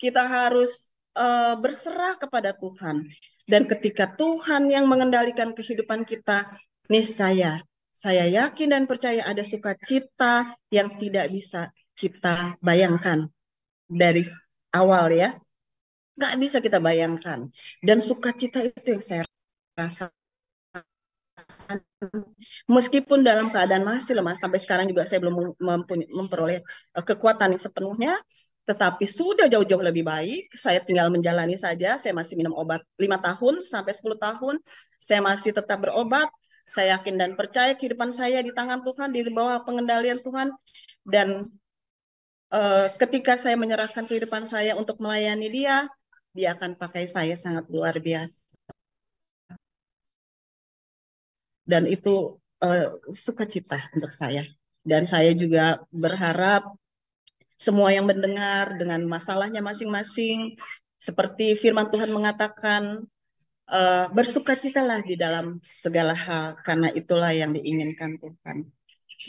Kita harus uh, berserah kepada Tuhan. Dan ketika Tuhan yang mengendalikan kehidupan kita, niscaya saya yakin dan percaya ada sukacita yang tidak bisa kita bayangkan dari awal ya. Nggak bisa kita bayangkan. Dan sukacita itu yang saya rasa Meskipun dalam keadaan masih lemah, sampai sekarang juga saya belum memperoleh eh, kekuatan yang sepenuhnya, tetapi sudah jauh-jauh lebih baik. Saya tinggal menjalani saja. Saya masih minum obat 5 tahun sampai 10 tahun. Saya masih tetap berobat. Saya yakin dan percaya kehidupan saya di tangan Tuhan, di bawah pengendalian Tuhan. Dan eh, ketika saya menyerahkan kehidupan saya untuk melayani Dia, Dia akan pakai saya sangat luar biasa. Dan itu eh, sukacita untuk saya. Dan saya juga berharap semua yang mendengar dengan masalahnya masing-masing. Seperti firman Tuhan mengatakan, uh, eh, bersukacitalah di dalam segala hal karena itulah yang diinginkan Tuhan.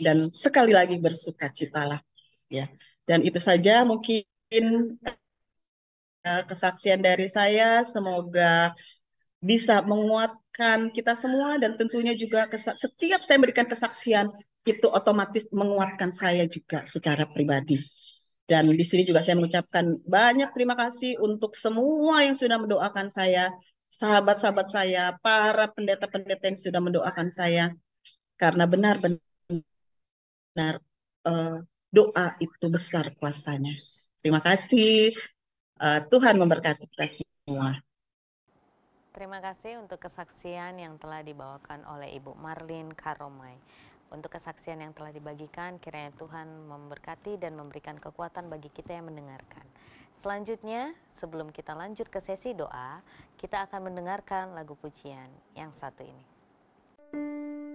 Dan sekali lagi bersukacitalah ya. Dan itu saja mungkin uh, kesaksian dari saya semoga bisa menguatkan kita semua dan tentunya juga setiap saya memberikan kesaksian itu otomatis menguatkan saya juga secara pribadi. Dan di sini juga saya mengucapkan banyak terima kasih untuk semua yang sudah mendoakan saya, sahabat-sahabat saya, para pendeta-pendeta yang sudah mendoakan saya. Karena benar-benar uh, doa itu besar kuasanya. Terima kasih. Uh, Tuhan memberkati kita semua. Terima kasih untuk kesaksian yang telah dibawakan oleh Ibu Marlin Karomai. Untuk kesaksian yang telah dibagikan, kiranya Tuhan memberkati dan memberikan kekuatan bagi kita yang mendengarkan. Selanjutnya, sebelum kita lanjut ke sesi doa, kita akan mendengarkan lagu pujian yang satu ini. Thank you.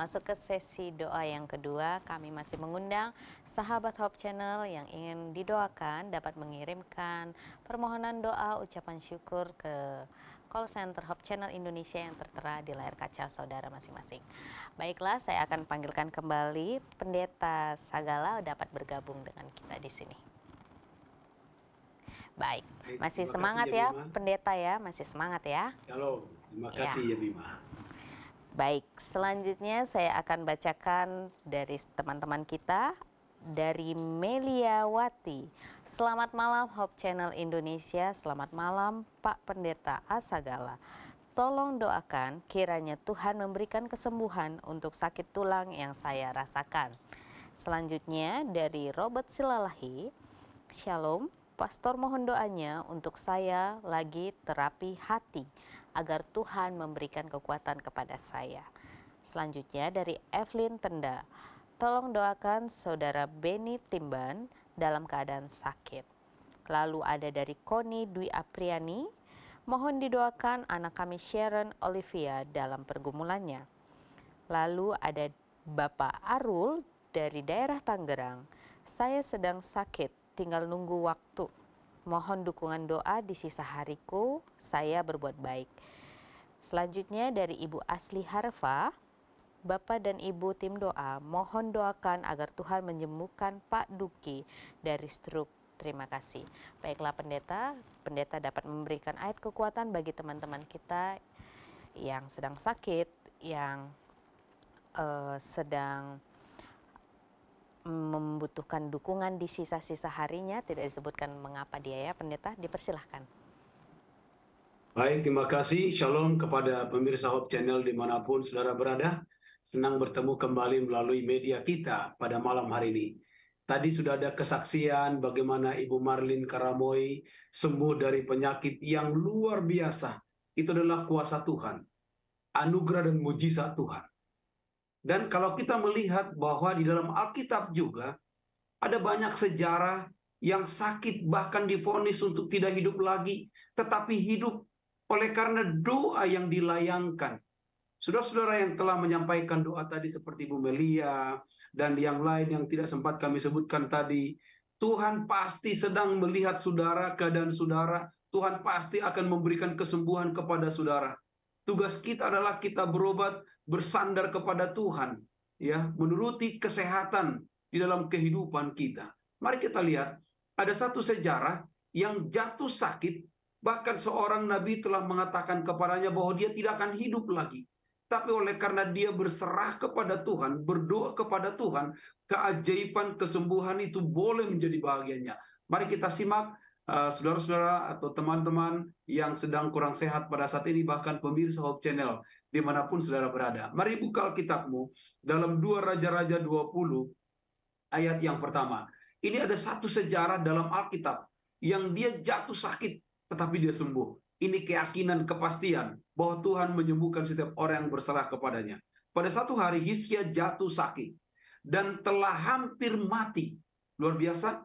masuk ke sesi doa yang kedua, kami masih mengundang sahabat Hope Channel yang ingin didoakan dapat mengirimkan permohonan doa ucapan syukur ke call center Hope Channel Indonesia yang tertera di layar kaca saudara masing-masing. Baiklah, saya akan panggilkan kembali Pendeta Sagala dapat bergabung dengan kita di sini. Baik, masih semangat ya, ya Pendeta ya, masih semangat ya. Kalau terima iya. kasih ya, ya Bima. Baik, selanjutnya saya akan bacakan dari teman-teman kita dari Melia Wati. Selamat malam Hope Channel Indonesia. Selamat malam Pak Pendeta Asagala. Tolong doakan kiranya Tuhan memberikan kesembuhan untuk sakit tulang yang saya rasakan. Selanjutnya dari Robert Silalahi. Shalom, Pastor mohon doanya untuk saya lagi terapi hati agar Tuhan memberikan kekuatan kepada saya. Selanjutnya dari Evelyn Tenda. Tolong doakan saudara Benny Timban dalam keadaan sakit. Lalu ada dari Koni Dwi Apriani. Mohon didoakan anak kami Sharon Olivia dalam pergumulannya. Lalu ada Bapak Arul dari daerah Tangerang. Saya sedang sakit, tinggal nunggu waktu Mohon dukungan doa di sisa hariku, saya berbuat baik. Selanjutnya dari Ibu Asli Harfa, Bapak dan Ibu tim doa, mohon doakan agar Tuhan menyembuhkan Pak Duki dari stroke. Terima kasih. Baiklah pendeta, pendeta dapat memberikan ayat kekuatan bagi teman-teman kita yang sedang sakit, yang uh, sedang membutuhkan dukungan di sisa-sisa harinya, tidak disebutkan mengapa dia ya, pendeta, dipersilahkan. Baik, terima kasih. Shalom kepada pemirsa Hope Channel dimanapun saudara berada. Senang bertemu kembali melalui media kita pada malam hari ini. Tadi sudah ada kesaksian bagaimana Ibu Marlin Karamoy sembuh dari penyakit yang luar biasa. Itu adalah kuasa Tuhan, anugerah dan mujizat Tuhan. Dan kalau kita melihat bahwa di dalam Alkitab juga ada banyak sejarah yang sakit bahkan difonis untuk tidak hidup lagi, tetapi hidup oleh karena doa yang dilayangkan. Saudara-saudara yang telah menyampaikan doa tadi seperti Bu Melia dan yang lain yang tidak sempat kami sebutkan tadi, Tuhan pasti sedang melihat saudara, keadaan saudara, Tuhan pasti akan memberikan kesembuhan kepada saudara. Tugas kita adalah kita berobat bersandar kepada Tuhan, ya, menuruti kesehatan di dalam kehidupan kita. Mari kita lihat ada satu sejarah yang jatuh sakit bahkan seorang nabi telah mengatakan kepadanya bahwa dia tidak akan hidup lagi. Tapi oleh karena dia berserah kepada Tuhan, berdoa kepada Tuhan, keajaiban kesembuhan itu boleh menjadi bahagianya. Mari kita simak eh, saudara-saudara uh, atau teman-teman yang sedang kurang sehat pada saat ini, bahkan pemirsa Hope Channel dimanapun saudara berada. Mari buka Alkitabmu dalam dua Raja-Raja 20 ayat yang pertama. Ini ada satu sejarah dalam Alkitab yang dia jatuh sakit tetapi dia sembuh. Ini keyakinan kepastian bahwa Tuhan menyembuhkan setiap orang yang berserah kepadanya. Pada satu hari Hizkia jatuh sakit dan telah hampir mati. Luar biasa,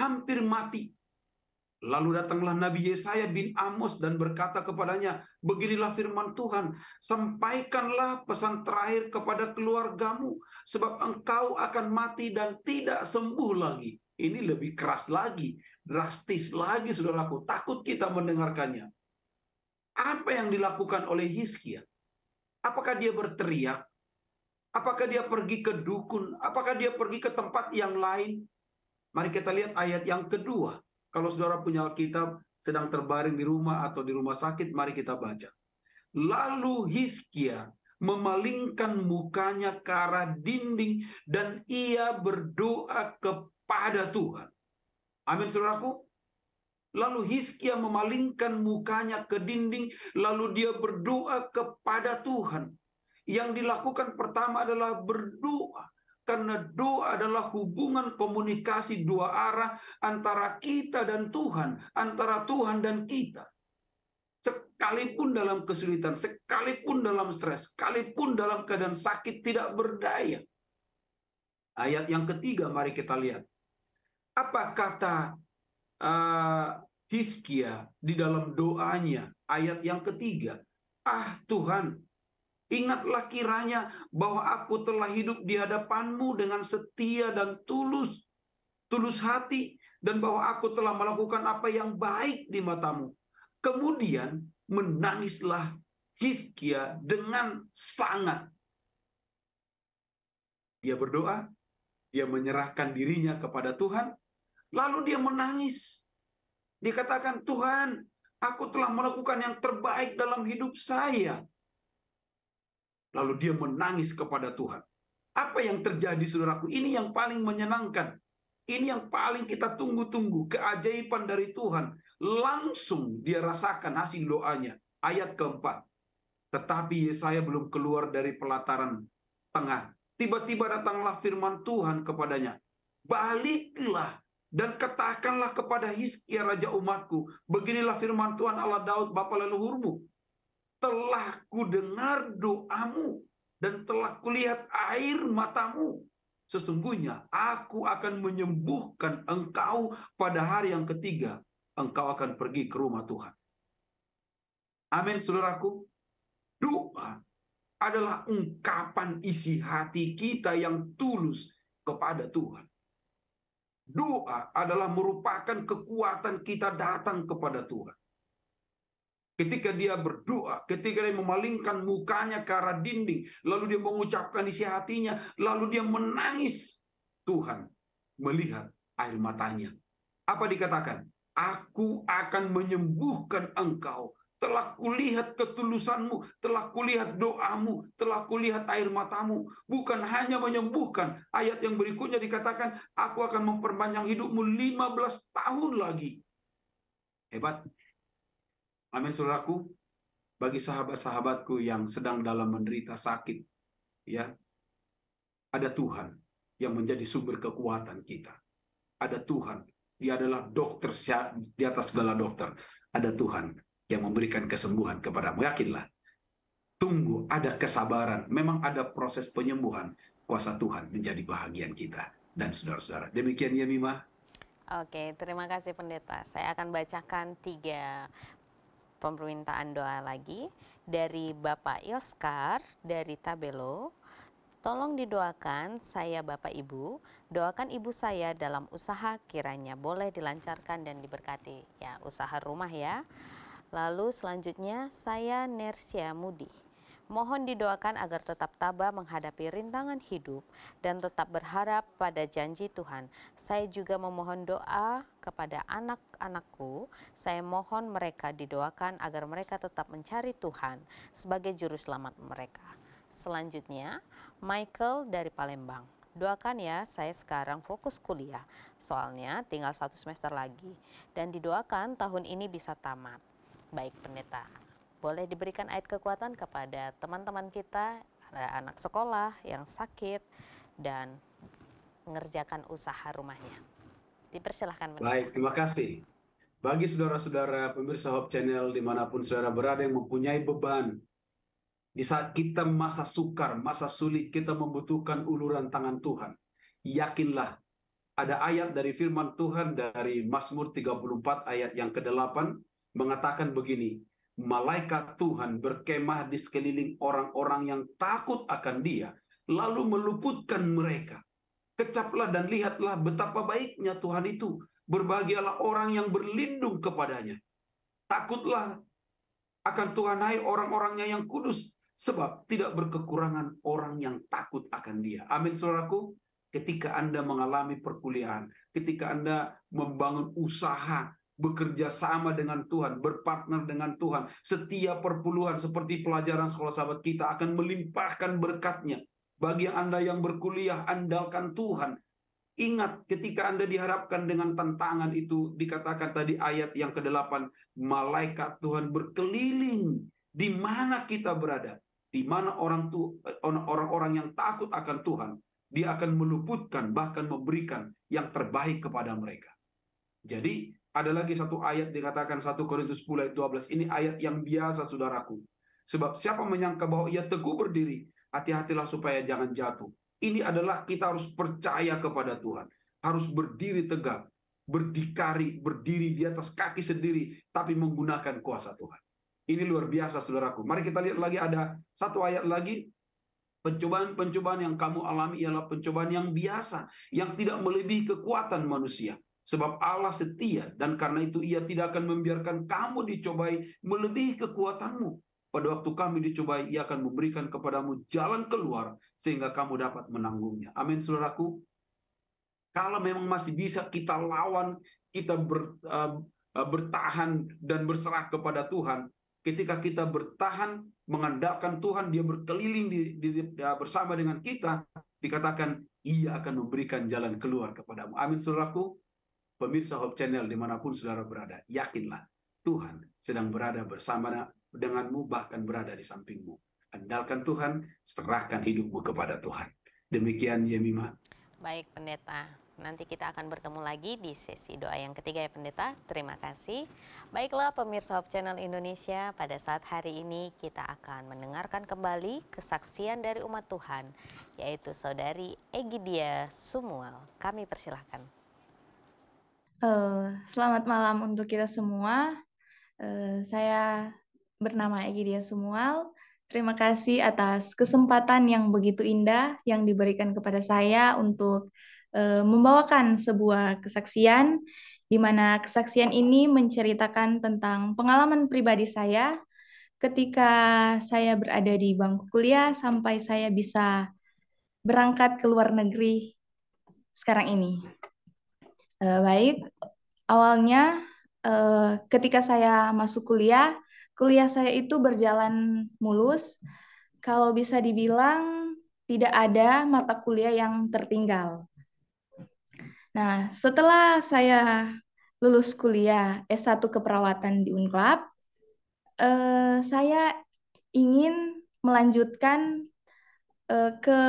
hampir mati. Lalu datanglah Nabi Yesaya bin Amos dan berkata kepadanya, Beginilah firman Tuhan, sampaikanlah pesan terakhir kepada keluargamu, sebab engkau akan mati dan tidak sembuh lagi. Ini lebih keras lagi, drastis lagi, saudaraku. Takut kita mendengarkannya. Apa yang dilakukan oleh Hizkia? Apakah dia berteriak? Apakah dia pergi ke dukun? Apakah dia pergi ke tempat yang lain? Mari kita lihat ayat yang kedua kalau saudara punya Alkitab sedang terbaring di rumah atau di rumah sakit, mari kita baca. Lalu Hiskia memalingkan mukanya ke arah dinding dan ia berdoa kepada Tuhan. Amin saudaraku. Lalu Hiskia memalingkan mukanya ke dinding, lalu dia berdoa kepada Tuhan. Yang dilakukan pertama adalah berdoa. Karena doa adalah hubungan komunikasi dua arah antara kita dan Tuhan, antara Tuhan dan kita. Sekalipun dalam kesulitan, sekalipun dalam stres, sekalipun dalam keadaan sakit tidak berdaya. Ayat yang ketiga mari kita lihat. Apa kata uh, eh, Hiskia di dalam doanya ayat yang ketiga? Ah Tuhan, Ingatlah kiranya bahwa aku telah hidup di hadapanmu dengan setia dan tulus, tulus hati, dan bahwa aku telah melakukan apa yang baik di matamu. Kemudian menangislah Hiskia dengan sangat. Dia berdoa, dia menyerahkan dirinya kepada Tuhan, lalu dia menangis. Dikatakan, Tuhan, aku telah melakukan yang terbaik dalam hidup saya lalu dia menangis kepada Tuhan. Apa yang terjadi saudaraku? Ini yang paling menyenangkan. Ini yang paling kita tunggu-tunggu, keajaiban dari Tuhan. Langsung dia rasakan hasil doanya. Ayat keempat. Tetapi Yesaya belum keluar dari pelataran tengah. Tiba-tiba datanglah firman Tuhan kepadanya. Baliklah dan katakanlah kepada Hizkia Raja umatku. Beginilah firman Tuhan Allah Daud, Bapa leluhurmu telah kudengar doamu dan telah kulihat air matamu. Sesungguhnya aku akan menyembuhkan engkau pada hari yang ketiga. Engkau akan pergi ke rumah Tuhan. Amin, saudaraku. Doa adalah ungkapan isi hati kita yang tulus kepada Tuhan. Doa adalah merupakan kekuatan kita datang kepada Tuhan. Ketika dia berdoa, ketika dia memalingkan mukanya ke arah dinding, lalu dia mengucapkan isi hatinya, lalu dia menangis. Tuhan melihat air matanya. Apa dikatakan? Aku akan menyembuhkan engkau. Telah kulihat ketulusanmu, telah kulihat doamu, telah kulihat air matamu. Bukan hanya menyembuhkan. Ayat yang berikutnya dikatakan, aku akan memperpanjang hidupmu 15 tahun lagi. Hebat. Amin saudaraku. Bagi sahabat-sahabatku yang sedang dalam menderita sakit, ya. Ada Tuhan yang menjadi sumber kekuatan kita. Ada Tuhan, dia adalah dokter di atas segala dokter. Ada Tuhan yang memberikan kesembuhan kepadamu. Yakinlah. Tunggu, ada kesabaran. Memang ada proses penyembuhan. Kuasa Tuhan menjadi bahagian kita dan saudara-saudara. Demikian ya Mima. Oke, terima kasih pendeta. Saya akan bacakan tiga pemerintahan doa lagi dari Bapak Yoskar dari Tabelo. Tolong didoakan saya Bapak Ibu, doakan Ibu saya dalam usaha kiranya boleh dilancarkan dan diberkati. Ya, usaha rumah ya. Lalu selanjutnya saya Nersia Mudi Mohon didoakan agar tetap tabah menghadapi rintangan hidup dan tetap berharap pada janji Tuhan. Saya juga memohon doa kepada anak-anakku. Saya mohon mereka didoakan agar mereka tetap mencari Tuhan sebagai juru selamat mereka. Selanjutnya, Michael dari Palembang. Doakan ya, saya sekarang fokus kuliah. Soalnya tinggal satu semester lagi. Dan didoakan tahun ini bisa tamat. Baik pendeta boleh diberikan ayat kekuatan kepada teman-teman kita, anak sekolah yang sakit, dan mengerjakan usaha rumahnya. Dipersilahkan. Benar. Baik, terima kasih. Bagi saudara-saudara pemirsa Hope Channel dimanapun saudara berada yang mempunyai beban, di saat kita masa sukar, masa sulit, kita membutuhkan uluran tangan Tuhan. Yakinlah, ada ayat dari firman Tuhan dari Mazmur 34 ayat yang ke-8 mengatakan begini, malaikat Tuhan berkemah di sekeliling orang-orang yang takut akan dia, lalu meluputkan mereka. Kecaplah dan lihatlah betapa baiknya Tuhan itu. Berbahagialah orang yang berlindung kepadanya. Takutlah akan Tuhan hai orang-orangnya yang kudus. Sebab tidak berkekurangan orang yang takut akan dia. Amin saudaraku. Ketika Anda mengalami perkuliahan, ketika Anda membangun usaha, bekerja sama dengan Tuhan, berpartner dengan Tuhan. Setiap perpuluhan seperti pelajaran sekolah sahabat kita akan melimpahkan berkatnya. Bagi Anda yang berkuliah, andalkan Tuhan. Ingat ketika Anda diharapkan dengan tantangan itu, dikatakan tadi ayat yang ke-8, malaikat Tuhan berkeliling di mana kita berada, di mana orang orang-orang yang takut akan Tuhan, dia akan meluputkan bahkan memberikan yang terbaik kepada mereka. Jadi ada lagi satu ayat dikatakan 1 Korintus 10 ayat 12. Ini ayat yang biasa saudaraku. Sebab siapa menyangka bahwa ia teguh berdiri, hati-hatilah supaya jangan jatuh. Ini adalah kita harus percaya kepada Tuhan. Harus berdiri tegak, berdikari, berdiri di atas kaki sendiri, tapi menggunakan kuasa Tuhan. Ini luar biasa saudaraku. Mari kita lihat lagi ada satu ayat lagi Pencobaan-pencobaan yang kamu alami ialah pencobaan yang biasa, yang tidak melebihi kekuatan manusia. Sebab Allah setia dan karena itu ia tidak akan membiarkan kamu dicobai melebihi kekuatanmu. Pada waktu kami dicobai, ia akan memberikan kepadamu jalan keluar sehingga kamu dapat menanggungnya. Amin, saudaraku. Kalau memang masih bisa kita lawan, kita ber, uh, bertahan dan berserah kepada Tuhan. Ketika kita bertahan, mengandalkan Tuhan, dia berkeliling di, di, di, bersama dengan kita, dikatakan ia akan memberikan jalan keluar kepadamu. Amin, saudaraku pemirsa Hope Channel dimanapun saudara berada, yakinlah Tuhan sedang berada bersama denganmu, bahkan berada di sampingmu. Andalkan Tuhan, serahkan hidupmu kepada Tuhan. Demikian Yemima. Ya, Baik pendeta, nanti kita akan bertemu lagi di sesi doa yang ketiga ya pendeta. Terima kasih. Baiklah pemirsa Hope Channel Indonesia, pada saat hari ini kita akan mendengarkan kembali kesaksian dari umat Tuhan, yaitu saudari Egidia Sumual. Kami persilahkan. Eh, selamat malam untuk kita semua. Uh, saya bernama Egi Dia Sumual. Terima kasih atas kesempatan yang begitu indah yang diberikan kepada saya untuk uh, membawakan sebuah kesaksian, di mana kesaksian ini menceritakan tentang pengalaman pribadi saya ketika saya berada di bangku kuliah sampai saya bisa berangkat ke luar negeri sekarang ini. Uh, baik, awalnya uh, ketika saya masuk kuliah, kuliah saya itu berjalan mulus. Kalau bisa dibilang tidak ada mata kuliah yang tertinggal. Nah, setelah saya lulus kuliah S1 keperawatan di UNCLAB, uh, eh, saya ingin melanjutkan uh, ke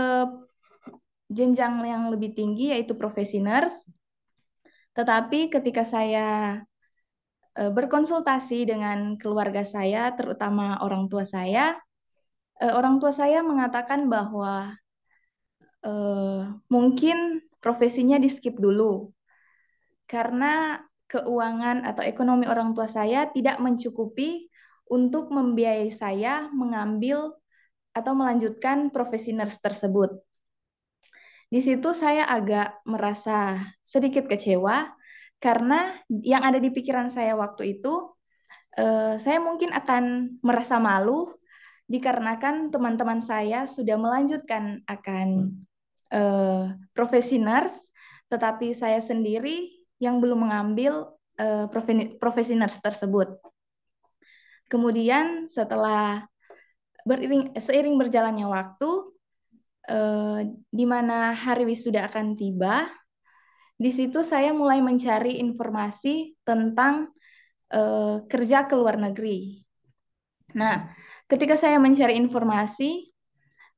jenjang yang lebih tinggi yaitu profesi nurse tetapi ketika saya eh, berkonsultasi dengan keluarga saya, terutama orang tua saya, eh, orang tua saya mengatakan bahwa eh, mungkin profesinya di skip dulu karena keuangan atau ekonomi orang tua saya tidak mencukupi untuk membiayai saya mengambil atau melanjutkan profesi nurse tersebut. Di situ saya agak merasa sedikit kecewa karena yang ada di pikiran saya waktu itu eh, saya mungkin akan merasa malu dikarenakan teman-teman saya sudah melanjutkan akan eh, profesi nurse, tetapi saya sendiri yang belum mengambil eh, profesi nurse tersebut. Kemudian setelah beriring, seiring berjalannya waktu, eh, di mana hari wisuda akan tiba, di situ saya mulai mencari informasi tentang eh, kerja ke luar negeri. Nah, ketika saya mencari informasi,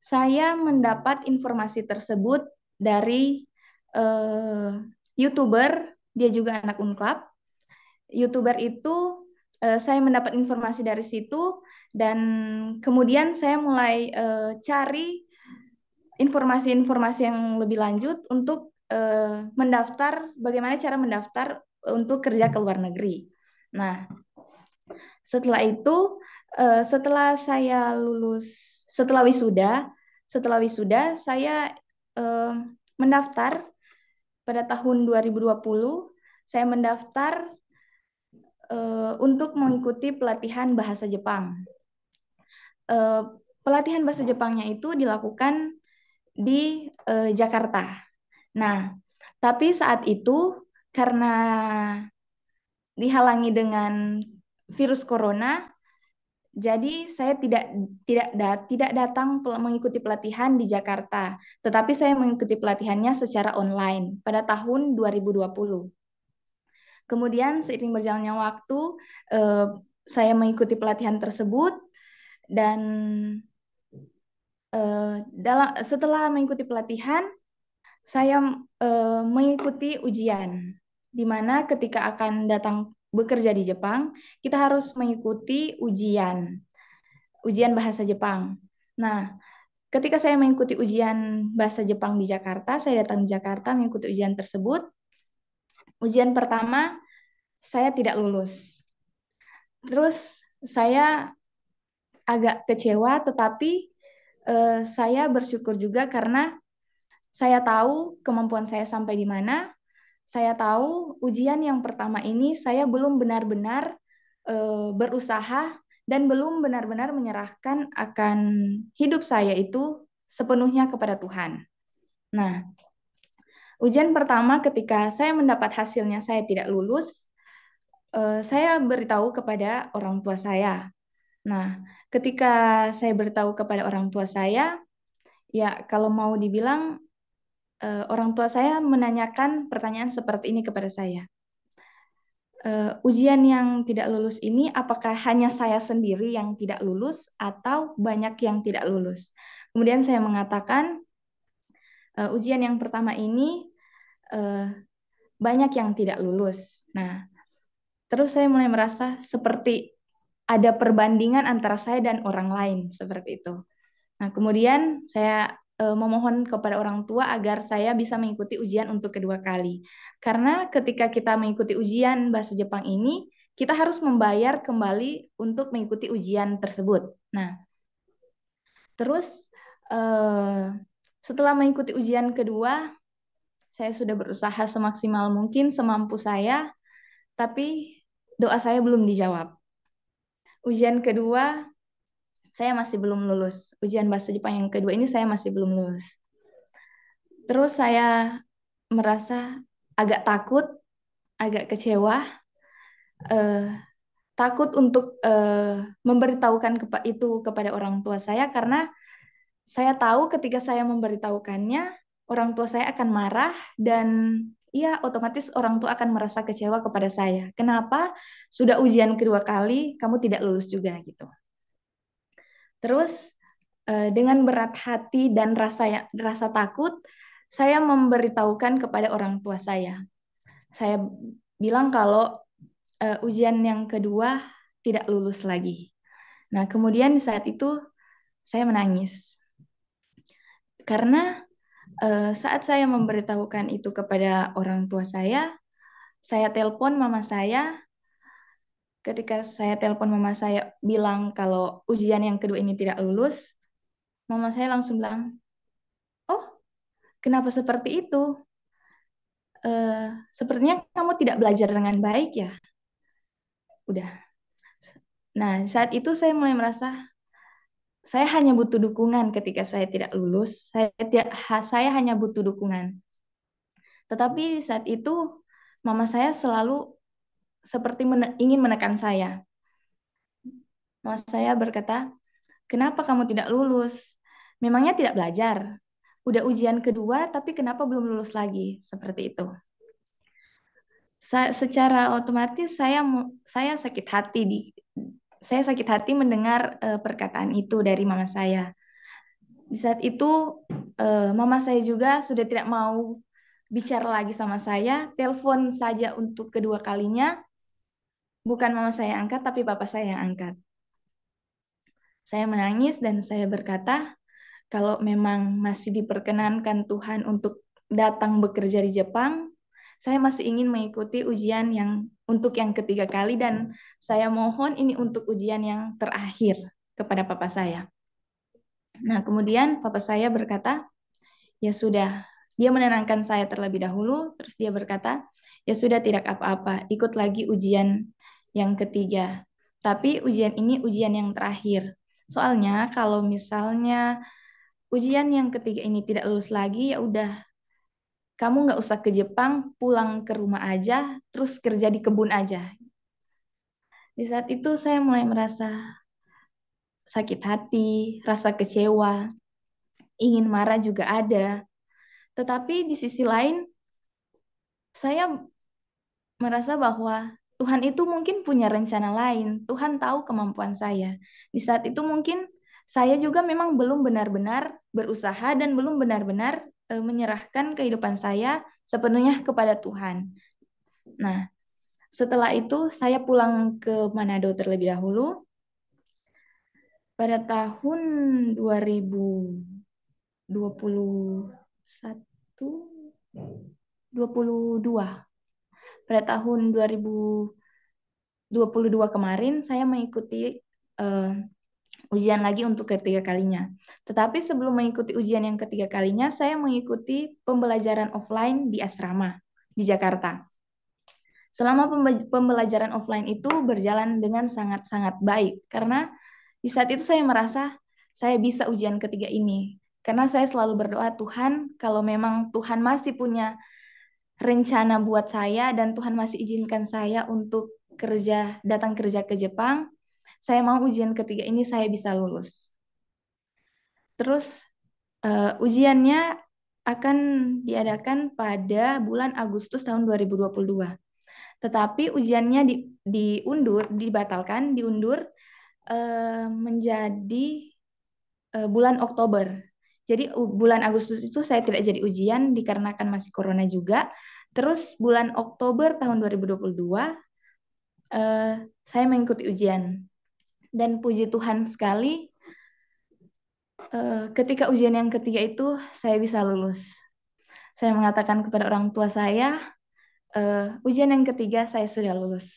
saya mendapat informasi tersebut dari eh, youtuber, dia juga anak Unklab. Youtuber itu eh, saya mendapat informasi dari situ dan kemudian saya mulai eh, cari informasi-informasi yang lebih lanjut untuk uh, mendaftar bagaimana cara mendaftar eh, untuk kerja ke luar negeri. Nah, setelah itu uh, setelah saya lulus setelah wisuda, setelah wisuda saya uh, mendaftar pada tahun 2020 saya mendaftar uh, untuk mengikuti pelatihan bahasa Jepang. Uh, pelatihan bahasa Jepangnya itu dilakukan di eh, Jakarta. Nah, tapi saat itu karena dihalangi dengan virus corona, jadi saya tidak tidak da, tidak datang mengikuti pelatihan di Jakarta, tetapi saya mengikuti pelatihannya secara online pada tahun 2020. Kemudian seiring berjalannya waktu, eh, saya mengikuti pelatihan tersebut dan Eh, dalam setelah mengikuti pelatihan, saya uh, mengikuti ujian di mana ketika akan datang bekerja di Jepang, kita harus mengikuti ujian ujian bahasa Jepang. Nah, ketika saya mengikuti ujian bahasa Jepang di Jakarta, saya datang di Jakarta mengikuti ujian tersebut. Ujian pertama saya tidak lulus. Terus saya agak kecewa tetapi uh, saya bersyukur juga karena saya tahu kemampuan saya sampai di mana. Saya tahu ujian yang pertama ini saya belum benar-benar uh, berusaha dan belum benar-benar menyerahkan akan hidup saya itu sepenuhnya kepada Tuhan. Nah, ujian pertama ketika saya mendapat hasilnya saya tidak lulus, eh, saya beritahu kepada orang tua saya Nah, ketika saya bertahu kepada orang tua saya, ya kalau mau dibilang eh, orang tua saya menanyakan pertanyaan seperti ini kepada saya. Eh, ujian yang tidak lulus ini apakah hanya saya sendiri yang tidak lulus atau banyak yang tidak lulus? Kemudian saya mengatakan eh, ujian yang pertama ini eh, banyak yang tidak lulus. Nah, terus saya mulai merasa seperti ada perbandingan antara saya dan orang lain seperti itu. Nah, kemudian saya e, memohon kepada orang tua agar saya bisa mengikuti ujian untuk kedua kali. Karena ketika kita mengikuti ujian bahasa Jepang ini, kita harus membayar kembali untuk mengikuti ujian tersebut. Nah, terus e, setelah mengikuti ujian kedua, saya sudah berusaha semaksimal mungkin semampu saya, tapi doa saya belum dijawab ujian kedua saya masih belum lulus. Ujian bahasa Jepang yang kedua ini saya masih belum lulus. Terus saya merasa agak takut, agak kecewa, uh, takut untuk uh, memberitahukan itu kepada orang tua saya karena saya tahu ketika saya memberitahukannya orang tua saya akan marah dan Iya, otomatis orang tua akan merasa kecewa kepada saya. Kenapa? Sudah ujian kedua kali, kamu tidak lulus juga gitu. Terus eh, dengan berat hati dan rasa ya, rasa takut, saya memberitahukan kepada orang tua saya. Saya bilang kalau uh, ujian yang kedua tidak lulus lagi. Nah, kemudian saat itu saya menangis. Karena Eh, saat saya memberitahukan itu kepada orang tua saya, saya telepon mama saya. Ketika saya telepon mama saya bilang kalau ujian yang kedua ini tidak lulus, mama saya langsung bilang, "Oh, kenapa seperti itu? Uh, sepertinya kamu tidak belajar dengan baik ya." Udah. Nah, saat itu saya mulai merasa saya hanya butuh dukungan ketika saya tidak lulus. Saya tidak, saya hanya butuh dukungan. Tetapi saat itu mama saya selalu seperti men ingin menekan saya. Mama saya berkata, "Kenapa kamu tidak lulus? Memangnya tidak belajar? Udah ujian kedua tapi kenapa belum lulus lagi?" Seperti itu. Sa secara otomatis saya saya sakit hati di saya sakit hati mendengar uh, perkataan itu dari mama saya. Di saat itu uh, mama saya juga sudah tidak mau bicara lagi sama saya, telepon saja untuk kedua kalinya. Bukan mama saya yang angkat, tapi papa saya yang angkat. Saya menangis dan saya berkata, kalau memang masih diperkenankan Tuhan untuk datang bekerja di Jepang, saya masih ingin mengikuti ujian yang untuk yang ketiga kali dan saya mohon ini untuk ujian yang terakhir kepada papa saya. Nah, kemudian papa saya berkata, "Ya sudah." Dia menenangkan saya terlebih dahulu, terus dia berkata, "Ya sudah tidak apa-apa, ikut lagi ujian yang ketiga." Tapi ujian ini ujian yang terakhir. Soalnya kalau misalnya ujian yang ketiga ini tidak lulus lagi, ya udah kamu nggak usah ke Jepang, pulang ke rumah aja, terus kerja di kebun aja. Di saat itu saya mulai merasa sakit hati, rasa kecewa, ingin marah juga ada. Tetapi di sisi lain, saya merasa bahwa Tuhan itu mungkin punya rencana lain. Tuhan tahu kemampuan saya. Di saat itu mungkin saya juga memang belum benar-benar berusaha dan belum benar-benar Eh, menyerahkan kehidupan saya sepenuhnya kepada Tuhan. Nah, setelah itu saya pulang ke Manado terlebih dahulu. Pada tahun 2021 22. Pada tahun 2022 kemarin saya mengikuti uh, ujian lagi untuk ketiga kalinya. Tetapi sebelum mengikuti ujian yang ketiga kalinya, saya mengikuti pembelajaran offline di asrama di Jakarta. Selama pembelajaran offline itu berjalan dengan sangat-sangat baik karena di saat itu saya merasa saya bisa ujian ketiga ini. Karena saya selalu berdoa Tuhan, kalau memang Tuhan masih punya rencana buat saya dan Tuhan masih izinkan saya untuk kerja datang kerja ke Jepang, saya mau ujian ketiga ini saya bisa lulus. Terus uh, ujiannya akan diadakan pada bulan Agustus tahun 2022. Tetapi ujiannya di, diundur, dibatalkan, diundur uh, menjadi uh, bulan Oktober. Jadi bulan Agustus itu saya tidak jadi ujian dikarenakan masih corona juga. Terus bulan Oktober tahun 2022 eh, saya mengikuti ujian dan puji Tuhan sekali eh, ketika ujian yang ketiga itu saya bisa lulus. Saya mengatakan kepada orang tua saya, eh, ujian yang ketiga saya sudah lulus.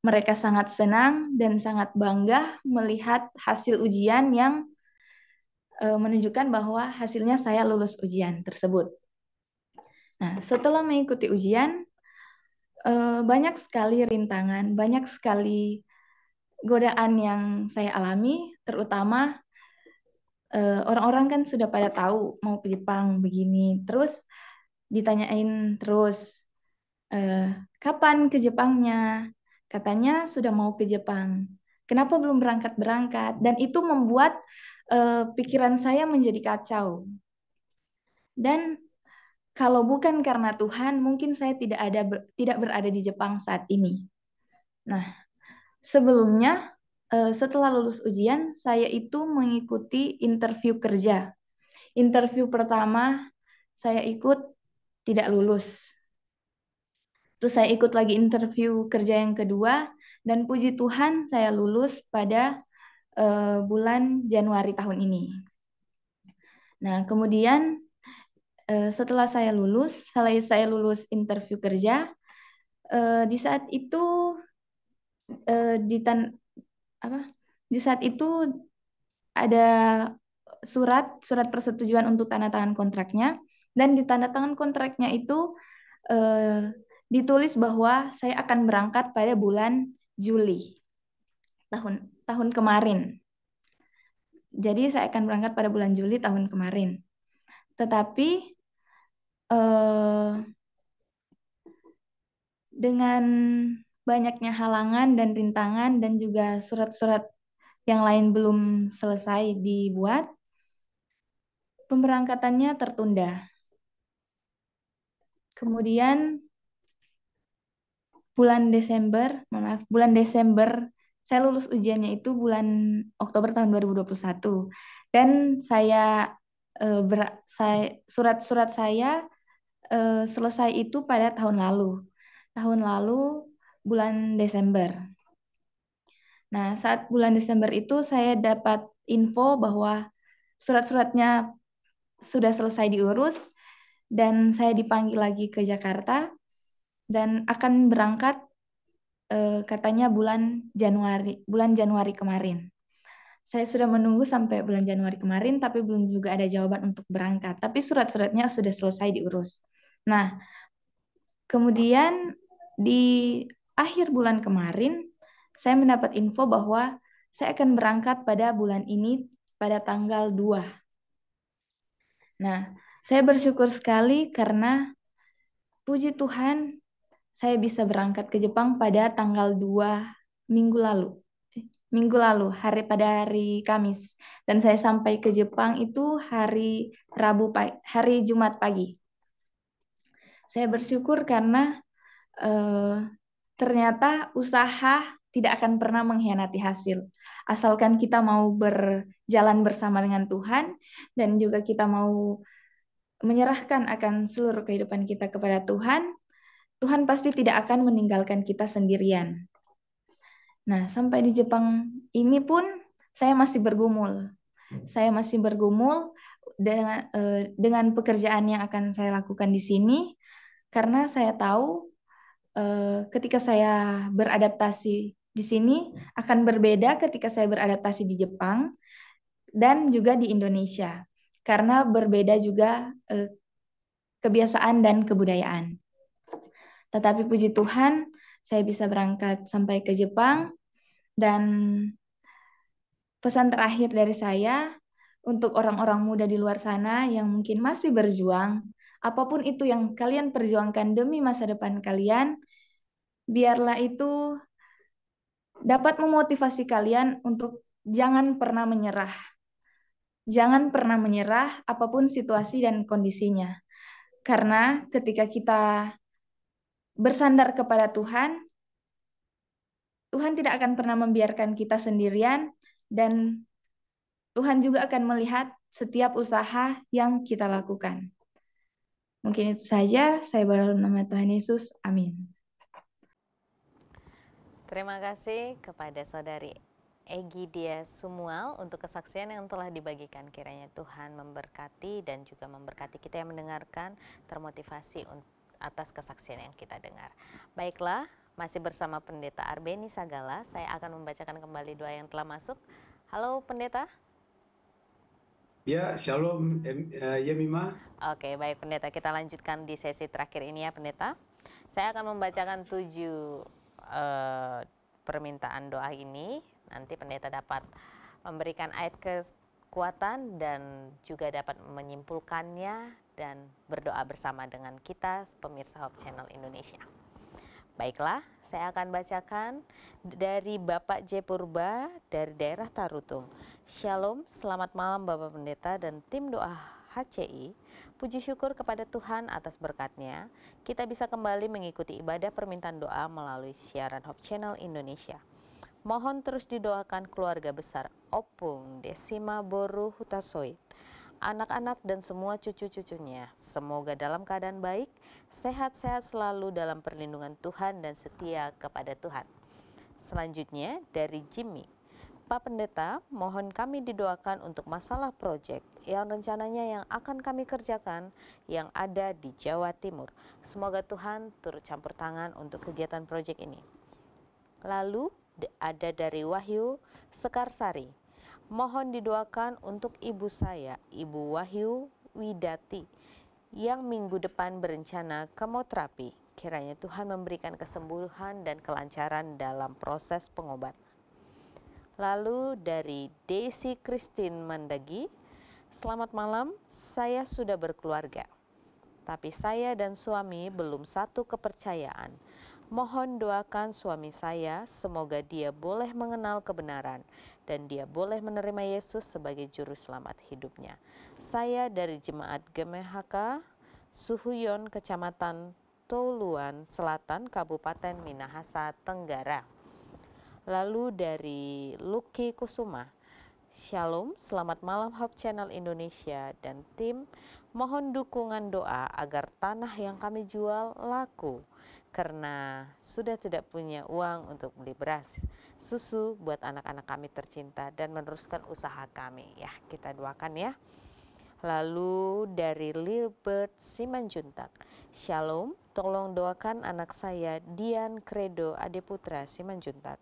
Mereka sangat senang dan sangat bangga melihat hasil ujian yang eh, menunjukkan bahwa hasilnya saya lulus ujian tersebut. Nah, setelah mengikuti ujian, banyak sekali rintangan, banyak sekali godaan yang saya alami, terutama eh, orang-orang kan sudah pada tahu mau ke Jepang begini. Terus ditanyain terus eh, kapan ke Jepangnya? Katanya sudah mau ke Jepang. Kenapa belum berangkat berangkat? Dan itu membuat eh, pikiran saya menjadi kacau. Dan kalau bukan karena Tuhan, mungkin saya tidak ada tidak berada di Jepang saat ini. Nah, Sebelumnya, eh, setelah lulus ujian, saya itu mengikuti interview kerja. Interview pertama saya ikut tidak lulus. Terus saya ikut lagi interview kerja yang kedua dan puji Tuhan saya lulus pada eh, bulan Januari tahun ini. Nah, kemudian eh, setelah saya lulus, setelah saya lulus interview kerja, di saat itu Eh, di tan apa di saat itu ada surat surat persetujuan untuk tanda tangan kontraknya dan di tanda tangan kontraknya itu eh, ditulis bahwa saya akan berangkat pada bulan Juli tahun tahun kemarin. Jadi saya akan berangkat pada bulan Juli tahun kemarin. Tetapi eh, dengan banyaknya halangan dan rintangan dan juga surat-surat yang lain belum selesai dibuat, pemberangkatannya tertunda. Kemudian bulan Desember, maaf, bulan Desember saya lulus ujiannya itu bulan Oktober tahun 2021 dan e, saya surat-surat saya e, selesai itu pada tahun lalu. Tahun lalu bulan Desember. Nah, saat bulan Desember itu saya dapat info bahwa surat-suratnya sudah selesai diurus dan saya dipanggil lagi ke Jakarta dan akan berangkat eh, katanya bulan Januari bulan Januari kemarin. Saya sudah menunggu sampai bulan Januari kemarin tapi belum juga ada jawaban untuk berangkat, tapi surat-suratnya sudah selesai diurus. Nah, kemudian di akhir bulan kemarin saya mendapat info bahwa saya akan berangkat pada bulan ini pada tanggal 2. Nah, saya bersyukur sekali karena puji Tuhan saya bisa berangkat ke Jepang pada tanggal 2 minggu lalu. Eh, minggu lalu, hari pada hari Kamis. Dan saya sampai ke Jepang itu hari Rabu hari Jumat pagi. Saya bersyukur karena uh, ternyata usaha tidak akan pernah mengkhianati hasil. Asalkan kita mau berjalan bersama dengan Tuhan dan juga kita mau menyerahkan akan seluruh kehidupan kita kepada Tuhan, Tuhan pasti tidak akan meninggalkan kita sendirian. Nah, sampai di Jepang ini pun saya masih bergumul. Hmm. Saya masih bergumul dengan eh, dengan pekerjaan yang akan saya lakukan di sini karena saya tahu Eh, ketika saya beradaptasi di sini akan berbeda ketika saya beradaptasi di Jepang dan juga di Indonesia karena berbeda juga eh, kebiasaan dan kebudayaan. Tetapi puji Tuhan, saya bisa berangkat sampai ke Jepang dan pesan terakhir dari saya untuk orang-orang muda di luar sana yang mungkin masih berjuang apapun itu yang kalian perjuangkan demi masa depan kalian, biarlah itu dapat memotivasi kalian untuk jangan pernah menyerah. Jangan pernah menyerah apapun situasi dan kondisinya. Karena ketika kita bersandar kepada Tuhan, Tuhan tidak akan pernah membiarkan kita sendirian dan Tuhan juga akan melihat setiap usaha yang kita lakukan. Mungkin itu saja, saya baru nama Tuhan Yesus. Amin. Terima kasih kepada saudari Egi Dia Sumual untuk kesaksian yang telah dibagikan. Kiranya Tuhan memberkati dan juga memberkati kita yang mendengarkan, termotivasi atas kesaksian yang kita dengar. Baiklah, masih bersama Pendeta Arbeni Sagala, saya akan membacakan kembali doa yang telah masuk. Halo Pendeta. Ya, shalom eh, ya Mima. Oke, baik pendeta. Kita lanjutkan di sesi terakhir ini ya pendeta. Saya akan membacakan tujuh eh, permintaan doa ini. Nanti pendeta dapat memberikan ayat kekuatan dan juga dapat menyimpulkannya dan berdoa bersama dengan kita pemirsa Hope Channel Indonesia baiklah saya akan bacakan dari Bapak J Purba dari daerah Tarutung. Shalom, selamat malam Bapak Pendeta dan tim doa HCI. Puji syukur kepada Tuhan atas berkatnya, kita bisa kembali mengikuti ibadah permintaan doa melalui siaran Hope Channel Indonesia. Mohon terus didoakan keluarga besar Opung Desima Boru Hutasoi anak-anak dan semua cucu-cucunya. Semoga dalam keadaan baik, sehat-sehat selalu dalam perlindungan Tuhan dan setia kepada Tuhan. Selanjutnya dari Jimmy. Pak Pendeta, mohon kami didoakan untuk masalah proyek yang rencananya yang akan kami kerjakan yang ada di Jawa Timur. Semoga Tuhan turut campur tangan untuk kegiatan proyek ini. Lalu ada dari Wahyu Sekarsari. Mohon didoakan untuk ibu saya, Ibu Wahyu Widati, yang minggu depan berencana kemoterapi. Kiranya Tuhan memberikan kesembuhan dan kelancaran dalam proses pengobatan. Lalu dari Desi Christine Mandagi, Selamat malam, saya sudah berkeluarga. Tapi saya dan suami belum satu kepercayaan. Mohon doakan suami saya, semoga dia boleh mengenal kebenaran dan dia boleh menerima Yesus sebagai juru selamat hidupnya. Saya dari Jemaat Gemehaka, Suhuyon, Kecamatan Toluan Selatan, Kabupaten Minahasa Tenggara. Lalu dari Luki Kusuma, Shalom, selamat malam Hope Channel Indonesia dan tim. Mohon dukungan doa agar tanah yang kami jual laku karena sudah tidak punya uang untuk beli beras susu buat anak-anak kami tercinta dan meneruskan usaha kami. Ya, kita doakan ya. Lalu dari Lilbert Simanjuntak, Shalom, tolong doakan anak saya Dian Credo Adeputra Simanjuntak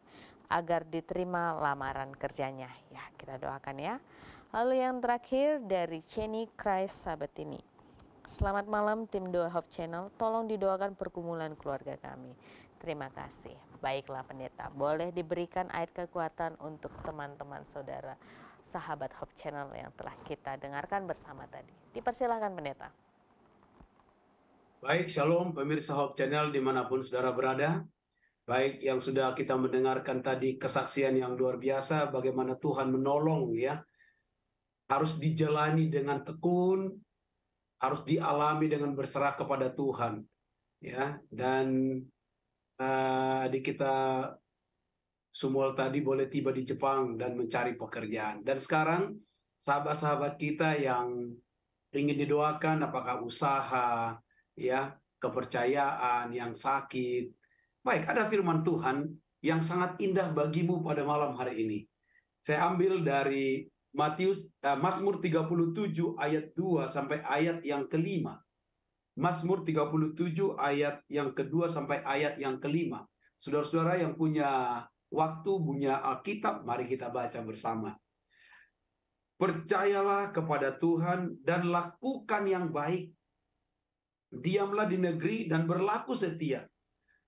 agar diterima lamaran kerjanya. Ya, kita doakan ya. Lalu yang terakhir dari Jenny Christ sahabat ini. Selamat malam tim Doa Hope Channel, tolong didoakan pergumulan keluarga kami. Terima kasih baiklah pendeta, boleh diberikan ayat kekuatan untuk teman-teman saudara sahabat Hope Channel yang telah kita dengarkan bersama tadi. Dipersilahkan pendeta. Baik, shalom pemirsa Hope Channel dimanapun saudara berada. Baik yang sudah kita mendengarkan tadi kesaksian yang luar biasa bagaimana Tuhan menolong ya. Harus dijalani dengan tekun, harus dialami dengan berserah kepada Tuhan. Ya, dan adik eh, kita semua tadi boleh tiba di Jepang dan mencari pekerjaan. Dan sekarang sahabat-sahabat kita yang ingin didoakan apakah usaha, ya, kepercayaan, yang sakit. Baik, ada firman Tuhan yang sangat indah bagimu pada malam hari ini. Saya ambil dari Matius eh, Mazmur 37 ayat 2 sampai ayat yang kelima. Mazmur 37 ayat yang kedua sampai ayat yang kelima. Saudara-saudara yang punya waktu, punya Alkitab, mari kita baca bersama. Percayalah kepada Tuhan dan lakukan yang baik. Diamlah di negeri dan berlaku setia.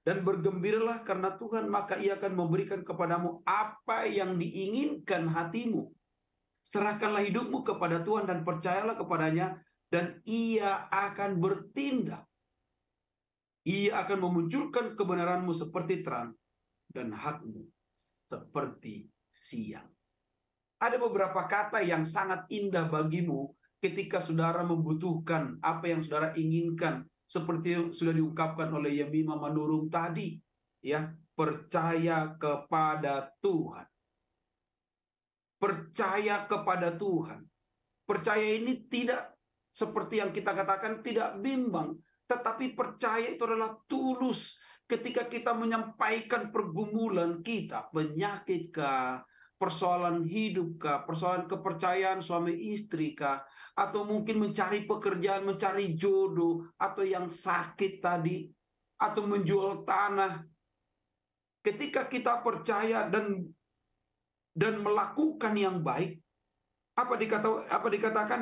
Dan bergembiralah karena Tuhan, maka ia akan memberikan kepadamu apa yang diinginkan hatimu. Serahkanlah hidupmu kepada Tuhan dan percayalah kepadanya, dan ia akan bertindak. Ia akan memunculkan kebenaranmu seperti terang dan hakmu seperti siang. Ada beberapa kata yang sangat indah bagimu ketika saudara membutuhkan apa yang saudara inginkan seperti yang sudah diungkapkan oleh Yamima Manurung tadi ya percaya kepada Tuhan percaya kepada Tuhan percaya ini tidak seperti yang kita katakan tidak bimbang, tetapi percaya itu adalah tulus ketika kita menyampaikan pergumulan kita, penyakit kah, persoalan hidup kah, persoalan kepercayaan suami istri kah, atau mungkin mencari pekerjaan, mencari jodoh, atau yang sakit tadi, atau menjual tanah. Ketika kita percaya dan dan melakukan yang baik, apa dikata apa dikatakan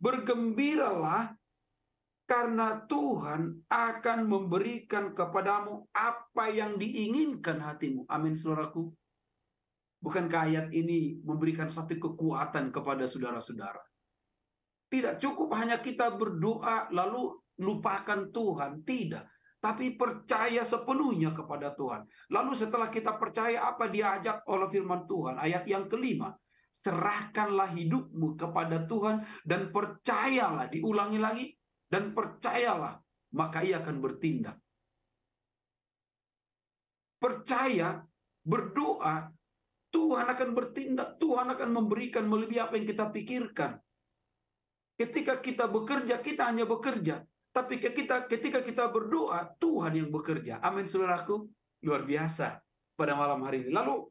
bergembiralah karena Tuhan akan memberikan kepadamu apa yang diinginkan hatimu. Amin, saudaraku. Bukankah ayat ini memberikan satu kekuatan kepada saudara-saudara? Tidak cukup hanya kita berdoa lalu lupakan Tuhan. Tidak. Tapi percaya sepenuhnya kepada Tuhan. Lalu setelah kita percaya apa diajak oleh firman Tuhan. Ayat yang kelima serahkanlah hidupmu kepada Tuhan dan percayalah, diulangi lagi, dan percayalah, maka ia akan bertindak. Percaya, berdoa, Tuhan akan bertindak, Tuhan akan memberikan melebihi apa yang kita pikirkan. Ketika kita bekerja, kita hanya bekerja. Tapi kita, ketika kita berdoa, Tuhan yang bekerja. Amin, saudaraku. Luar biasa pada malam hari ini. Lalu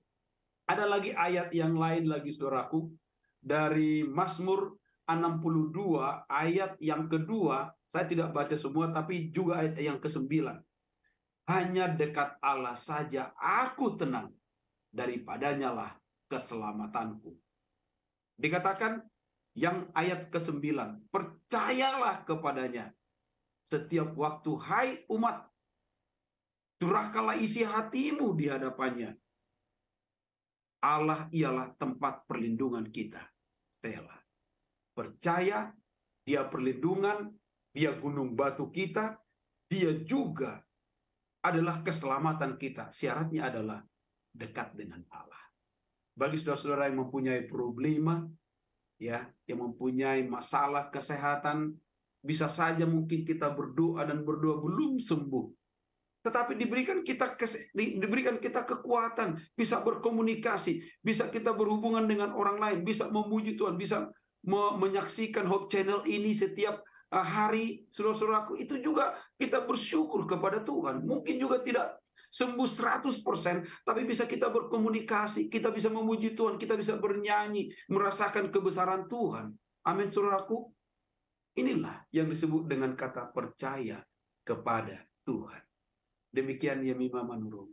ada lagi ayat yang lain lagi saudaraku dari Mazmur 62 ayat yang kedua, saya tidak baca semua tapi juga ayat yang ke kesembilan. Hanya dekat Allah saja aku tenang, daripadanya lah keselamatanku. Dikatakan yang ayat ke-9, percayalah kepadanya setiap waktu hai umat, curahkanlah isi hatimu di hadapannya Allah ialah tempat perlindungan kita. Selah. Percaya, dia perlindungan, dia gunung batu kita, dia juga adalah keselamatan kita. Syaratnya adalah dekat dengan Allah. Bagi saudara-saudara yang mempunyai problema, ya, yang mempunyai masalah kesehatan, bisa saja mungkin kita berdoa dan berdoa belum sembuh. Tetapi diberikan kita diberikan kita kekuatan, bisa berkomunikasi, bisa kita berhubungan dengan orang lain, bisa memuji Tuhan, bisa me menyaksikan Hope Channel ini setiap ah, hari, saudara-saudaraku. Itu juga kita bersyukur kepada Tuhan. Mungkin juga tidak sembuh 100%, tapi bisa kita berkomunikasi, kita bisa memuji Tuhan, kita bisa bernyanyi, merasakan kebesaran Tuhan. Amin, saudaraku. Inilah yang disebut dengan kata percaya kepada Tuhan. Demikian ya Yamima Manuro.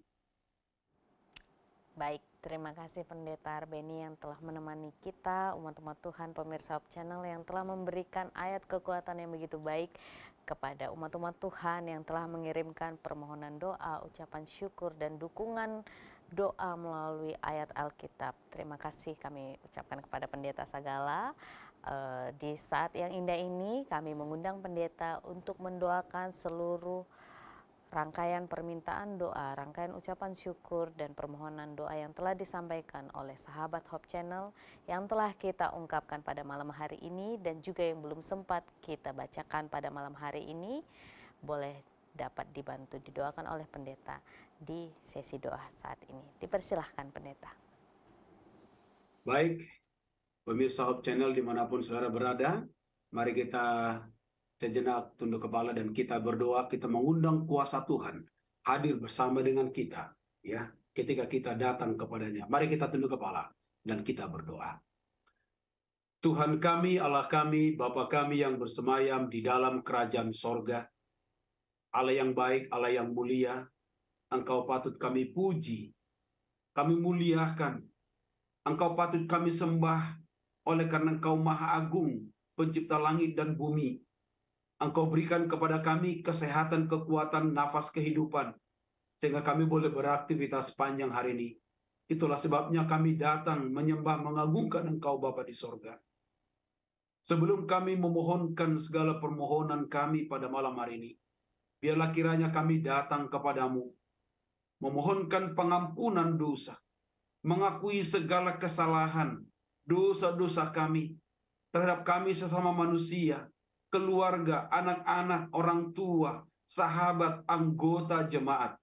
Baik, terima kasih Pendeta Arbeni yang telah menemani kita, umat-umat Tuhan, pemirsa Hope Channel yang telah memberikan ayat kekuatan yang begitu baik kepada umat-umat Tuhan yang telah mengirimkan permohonan doa, ucapan syukur, dan dukungan doa melalui ayat Alkitab. Terima kasih kami ucapkan kepada Pendeta Sagala. Eh, di saat yang indah ini kami mengundang pendeta untuk mendoakan seluruh rangkaian permintaan doa, rangkaian ucapan syukur dan permohonan doa yang telah disampaikan oleh sahabat Hope Channel yang telah kita ungkapkan pada malam hari ini dan juga yang belum sempat kita bacakan pada malam hari ini boleh dapat dibantu didoakan oleh pendeta di sesi doa saat ini. Dipersilahkan pendeta. Baik, pemirsa Hope Channel dimanapun saudara berada, mari kita sejenak tunduk kepala dan kita berdoa, kita mengundang kuasa Tuhan hadir bersama dengan kita ya ketika kita datang kepadanya. Mari kita tunduk kepala dan kita berdoa. Tuhan kami, Allah kami, Bapa kami yang bersemayam di dalam kerajaan sorga, Allah yang baik, Allah yang mulia, Engkau patut kami puji, kami muliakan, Engkau patut kami sembah, oleh karena Engkau Maha Agung, Pencipta langit dan bumi, Engkau berikan kepada kami kesehatan, kekuatan, nafas kehidupan, sehingga kami boleh beraktivitas panjang hari ini. Itulah sebabnya kami datang menyembah mengagungkan Engkau Bapa di sorga. Sebelum kami memohonkan segala permohonan kami pada malam hari ini, biarlah kiranya kami datang kepadamu, memohonkan pengampunan dosa, mengakui segala kesalahan, dosa-dosa kami, terhadap kami sesama manusia, keluarga, anak-anak, orang tua, sahabat, anggota jemaat.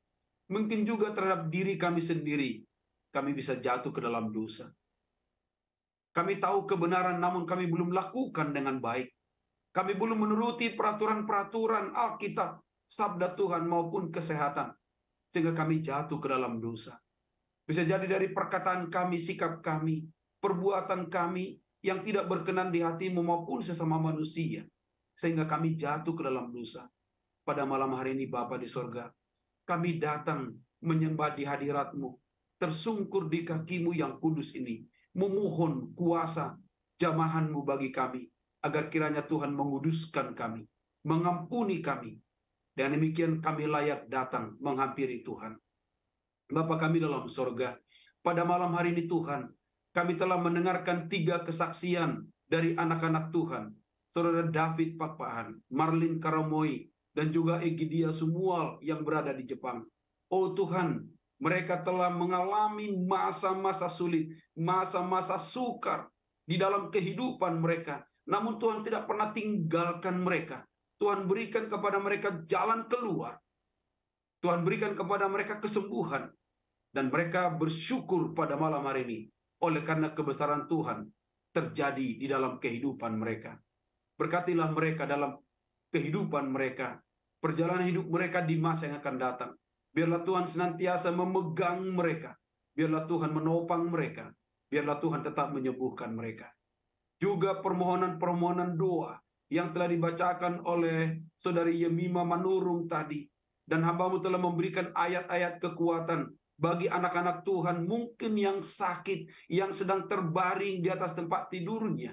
Mungkin juga terhadap diri kami sendiri, kami bisa jatuh ke dalam dosa. Kami tahu kebenaran namun kami belum lakukan dengan baik. Kami belum menuruti peraturan-peraturan Alkitab, sabda Tuhan maupun kesehatan. Sehingga kami jatuh ke dalam dosa. Bisa jadi dari perkataan kami, sikap kami, perbuatan kami yang tidak berkenan di hatimu maupun sesama manusia sehingga kami jatuh ke dalam dosa. Pada malam hari ini Bapa di sorga, kami datang menyembah di hadiratmu, tersungkur di kakimu yang kudus ini, memohon kuasa jamahanmu bagi kami, agar kiranya Tuhan menguduskan kami, mengampuni kami, dan demikian kami layak datang menghampiri Tuhan. Bapa kami dalam sorga, pada malam hari ini Tuhan, kami telah mendengarkan tiga kesaksian dari anak-anak Tuhan saudara David Pakpahan, Marlin Karamoi, dan juga Egidia Sumual yang berada di Jepang. Oh Tuhan, mereka telah mengalami masa-masa sulit, masa-masa sukar di dalam kehidupan mereka. Namun Tuhan tidak pernah tinggalkan mereka. Tuhan berikan kepada mereka jalan keluar. Tuhan berikan kepada mereka kesembuhan. Dan mereka bersyukur pada malam hari ini. Oleh karena kebesaran Tuhan terjadi di dalam kehidupan mereka. Berkatilah mereka dalam kehidupan mereka, perjalanan hidup mereka di masa yang akan datang. Biarlah Tuhan senantiasa memegang mereka. Biarlah Tuhan menopang mereka. Biarlah Tuhan tetap menyembuhkan mereka. Juga permohonan-permohonan doa yang telah dibacakan oleh Saudari Yemima Manurung tadi. Dan hambamu telah memberikan ayat-ayat kekuatan bagi anak-anak Tuhan mungkin yang sakit, yang sedang terbaring di atas tempat tidurnya.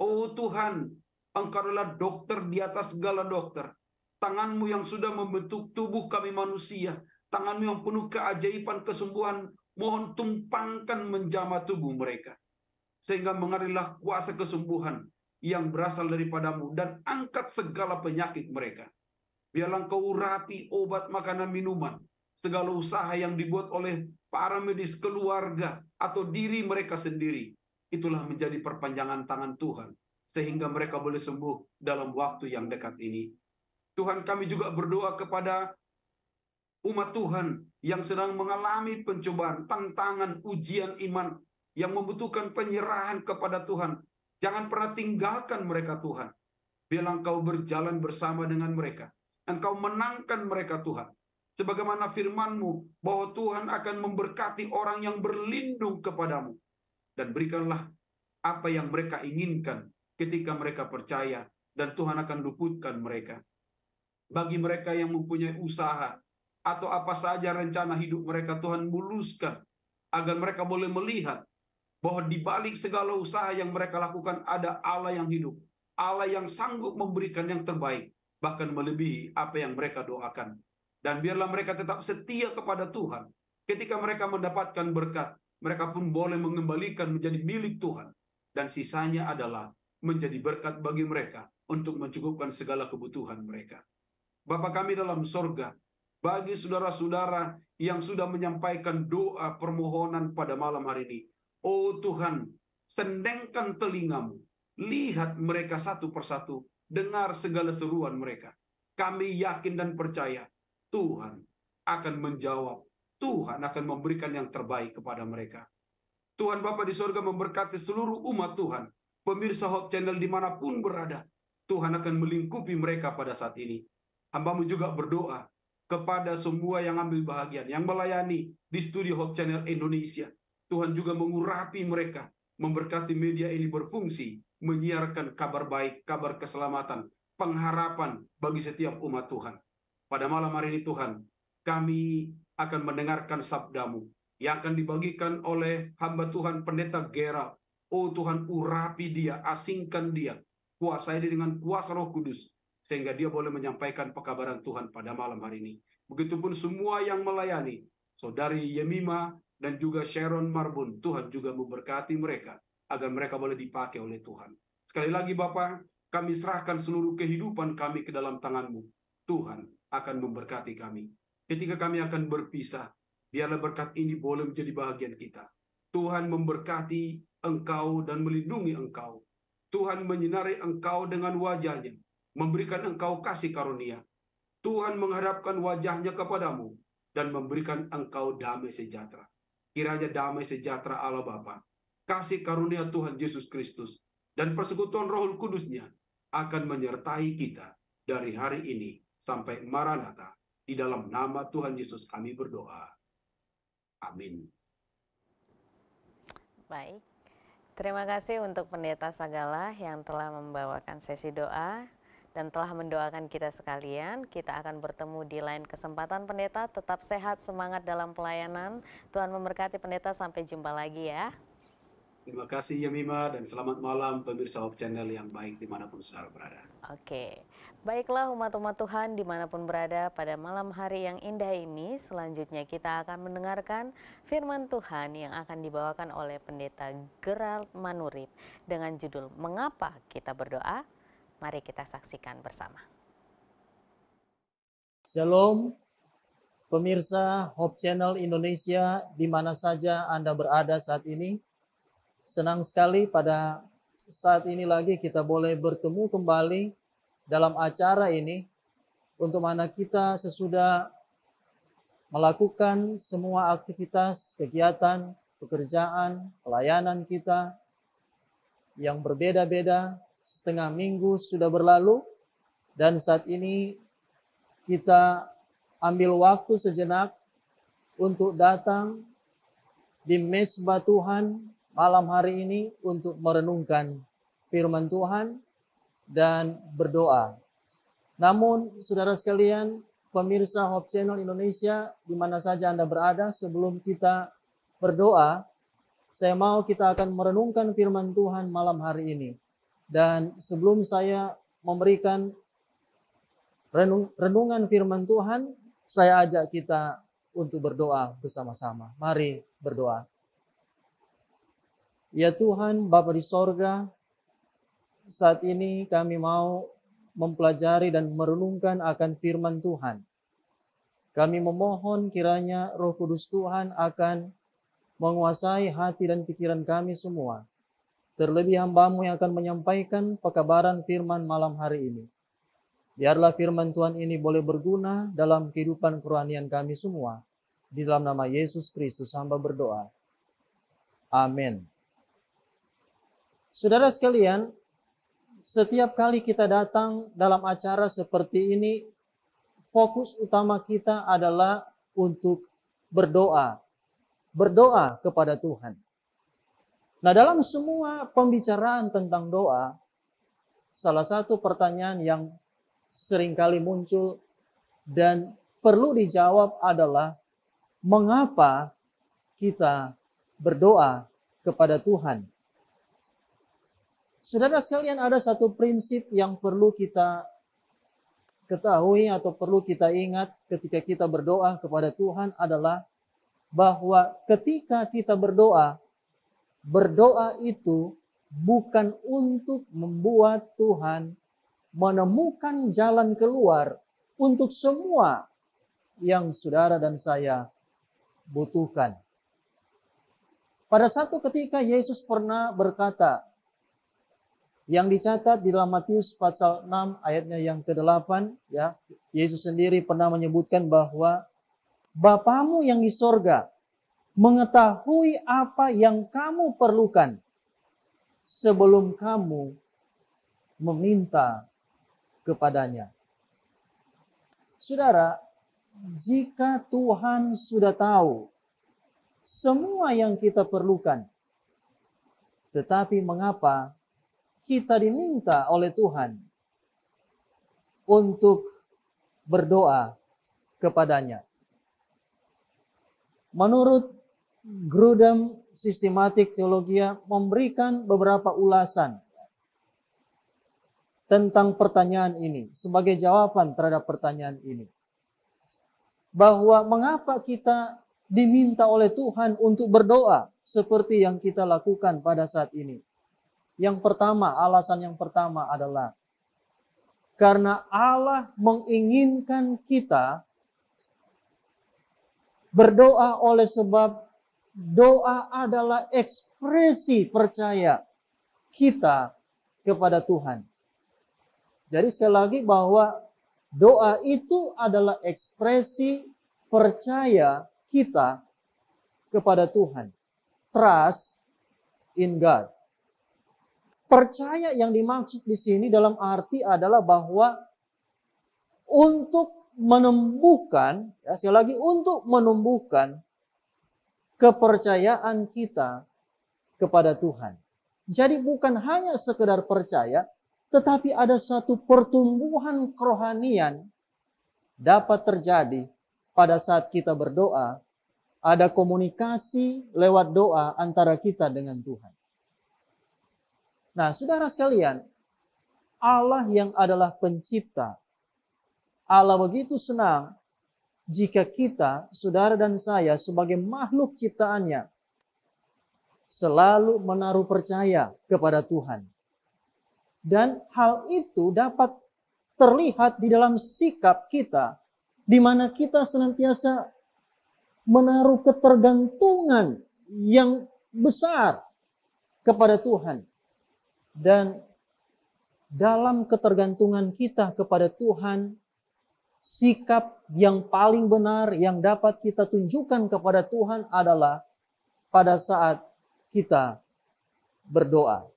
Oh Tuhan, Engkau adalah dokter di atas segala dokter. Tanganmu yang sudah membentuk tubuh kami manusia. Tanganmu yang penuh keajaiban kesembuhan. Mohon tumpangkan menjama tubuh mereka. Sehingga mengarilah kuasa kesembuhan yang berasal daripadamu dan angkat segala penyakit mereka. Biarlah engkau urapi obat, makanan, minuman, segala usaha yang dibuat oleh para medis keluarga atau diri mereka sendiri. Itulah menjadi perpanjangan tangan Tuhan sehingga mereka boleh sembuh dalam waktu yang dekat ini. Tuhan kami juga berdoa kepada umat Tuhan yang sedang mengalami pencobaan, tantangan, ujian iman yang membutuhkan penyerahan kepada Tuhan. Jangan pernah tinggalkan mereka Tuhan. Biarlah engkau berjalan bersama dengan mereka. Engkau menangkan mereka Tuhan. Sebagaimana firmanmu bahwa Tuhan akan memberkati orang yang berlindung kepadamu. Dan berikanlah apa yang mereka inginkan ketika mereka percaya dan Tuhan akan luputkan mereka. Bagi mereka yang mempunyai usaha atau apa saja rencana hidup mereka Tuhan muluskan agar mereka boleh melihat bahwa di balik segala usaha yang mereka lakukan ada Allah yang hidup, Allah yang sanggup memberikan yang terbaik bahkan melebihi apa yang mereka doakan. Dan biarlah mereka tetap setia kepada Tuhan. Ketika mereka mendapatkan berkat, mereka pun boleh mengembalikan menjadi milik Tuhan. Dan sisanya adalah menjadi berkat bagi mereka untuk mencukupkan segala kebutuhan mereka. Bapa kami dalam sorga, bagi saudara-saudara yang sudah menyampaikan doa permohonan pada malam hari ini. Oh Tuhan, sendengkan telingamu, lihat mereka satu persatu, dengar segala seruan mereka. Kami yakin dan percaya Tuhan akan menjawab, Tuhan akan memberikan yang terbaik kepada mereka. Tuhan Bapa di sorga memberkati seluruh umat Tuhan pemirsa Hope Channel dimanapun berada, Tuhan akan melingkupi mereka pada saat ini. Hambamu juga berdoa kepada semua yang ambil bahagian, yang melayani di studio Hope Channel Indonesia. Tuhan juga mengurapi mereka, memberkati media ini berfungsi, menyiarkan kabar baik, kabar keselamatan, pengharapan bagi setiap umat Tuhan. Pada malam hari ini Tuhan, kami akan mendengarkan sabdamu yang akan dibagikan oleh hamba Tuhan Pendeta Gerald Oh Tuhan, urapi dia, asingkan dia, kuasai dia dengan kuasa roh kudus, sehingga dia boleh menyampaikan pekabaran Tuhan pada malam hari ini. Begitupun semua yang melayani, saudari Yemima dan juga Sharon Marbun, Tuhan juga memberkati mereka, agar mereka boleh dipakai oleh Tuhan. Sekali lagi Bapak, kami serahkan seluruh kehidupan kami ke dalam tanganmu. Tuhan akan memberkati kami. Ketika kami akan berpisah, biarlah berkat ini boleh menjadi bagian kita. Tuhan memberkati engkau dan melindungi engkau. Tuhan menyinari engkau dengan wajahnya, memberikan engkau kasih karunia. Tuhan menghadapkan wajahnya kepadamu dan memberikan engkau damai sejahtera. Kiranya damai sejahtera Allah Bapa, kasih karunia Tuhan Yesus Kristus, dan persekutuan Roh Kudusnya akan menyertai kita dari hari ini sampai Maranatha. Di dalam nama Tuhan Yesus kami berdoa. Amin. Baik. Terima kasih untuk Pendeta Sagala yang telah membawakan sesi doa dan telah mendoakan kita sekalian. Kita akan bertemu di lain kesempatan Pendeta. Tetap sehat, semangat dalam pelayanan. Tuhan memberkati Pendeta. Sampai jumpa lagi ya. Terima kasih Yamima dan selamat malam pemirsa Hope Channel yang baik dimanapun saudara berada. Oke. Okay. Baiklah umat-umat Tuhan dimanapun berada pada malam hari yang indah ini Selanjutnya kita akan mendengarkan firman Tuhan yang akan dibawakan oleh pendeta Gerald Manurip Dengan judul Mengapa Kita Berdoa? Mari kita saksikan bersama Shalom Pemirsa Hope Channel Indonesia di mana saja Anda berada saat ini Senang sekali pada saat ini lagi kita boleh bertemu kembali dalam acara ini untuk mana kita sesudah melakukan semua aktivitas, kegiatan, pekerjaan, pelayanan kita yang berbeda-beda, setengah minggu sudah berlalu dan saat ini kita ambil waktu sejenak untuk datang di mesbah Tuhan malam hari ini untuk merenungkan firman Tuhan dan berdoa. Namun, saudara sekalian, pemirsa Hope Channel Indonesia, di mana saja Anda berada, sebelum kita berdoa, saya mau kita akan merenungkan firman Tuhan malam hari ini. Dan sebelum saya memberikan renungan firman Tuhan, saya ajak kita untuk berdoa bersama-sama. Mari berdoa. Ya Tuhan, Bapa di sorga, saat ini kami mau mempelajari dan merenungkan akan firman Tuhan. Kami memohon kiranya Roh Kudus Tuhan akan menguasai hati dan pikiran kami semua. Terlebih hambamu yang akan menyampaikan pekabaran firman malam hari ini. Biarlah firman Tuhan ini boleh berguna dalam kehidupan kerohanian kami semua. Di dalam nama Yesus Kristus hamba berdoa. Amin. Saudara sekalian, setiap kali kita datang dalam acara seperti ini, fokus utama kita adalah untuk berdoa. Berdoa kepada Tuhan. Nah, dalam semua pembicaraan tentang doa, salah satu pertanyaan yang seringkali muncul dan perlu dijawab adalah mengapa kita berdoa kepada Tuhan? Saudara sekalian, ada satu prinsip yang perlu kita ketahui atau perlu kita ingat ketika kita berdoa kepada Tuhan adalah bahwa ketika kita berdoa, berdoa itu bukan untuk membuat Tuhan menemukan jalan keluar untuk semua yang saudara dan saya butuhkan. Pada satu ketika Yesus pernah berkata, yang dicatat di dalam Matius pasal 6 ayatnya yang ke-8 ya Yesus sendiri pernah menyebutkan bahwa Bapamu yang di sorga mengetahui apa yang kamu perlukan sebelum kamu meminta kepadanya. Saudara, jika Tuhan sudah tahu semua yang kita perlukan, tetapi mengapa kita diminta oleh Tuhan untuk berdoa kepadanya. Menurut Grudem Sistematik Teologi memberikan beberapa ulasan tentang pertanyaan ini sebagai jawaban terhadap pertanyaan ini. Bahwa mengapa kita diminta oleh Tuhan untuk berdoa seperti yang kita lakukan pada saat ini. Yang pertama, alasan yang pertama adalah karena Allah menginginkan kita berdoa oleh sebab doa adalah ekspresi percaya kita kepada Tuhan. Jadi sekali lagi bahwa doa itu adalah ekspresi percaya kita kepada Tuhan. Trust in God. Percaya yang dimaksud di sini dalam arti adalah bahwa untuk menumbuhkan, ya, sekali lagi untuk menumbuhkan kepercayaan kita kepada Tuhan. Jadi bukan hanya sekedar percaya, tetapi ada satu pertumbuhan kerohanian dapat terjadi pada saat kita berdoa, ada komunikasi lewat doa antara kita dengan Tuhan. Nah, saudara sekalian, Allah yang adalah pencipta, Allah begitu senang jika kita, saudara dan saya, sebagai makhluk ciptaannya, selalu menaruh percaya kepada Tuhan. Dan hal itu dapat terlihat di dalam sikap kita, di mana kita senantiasa menaruh ketergantungan yang besar kepada Tuhan. Dan dalam ketergantungan kita kepada Tuhan, sikap yang paling benar yang dapat kita tunjukkan kepada Tuhan adalah pada saat kita berdoa.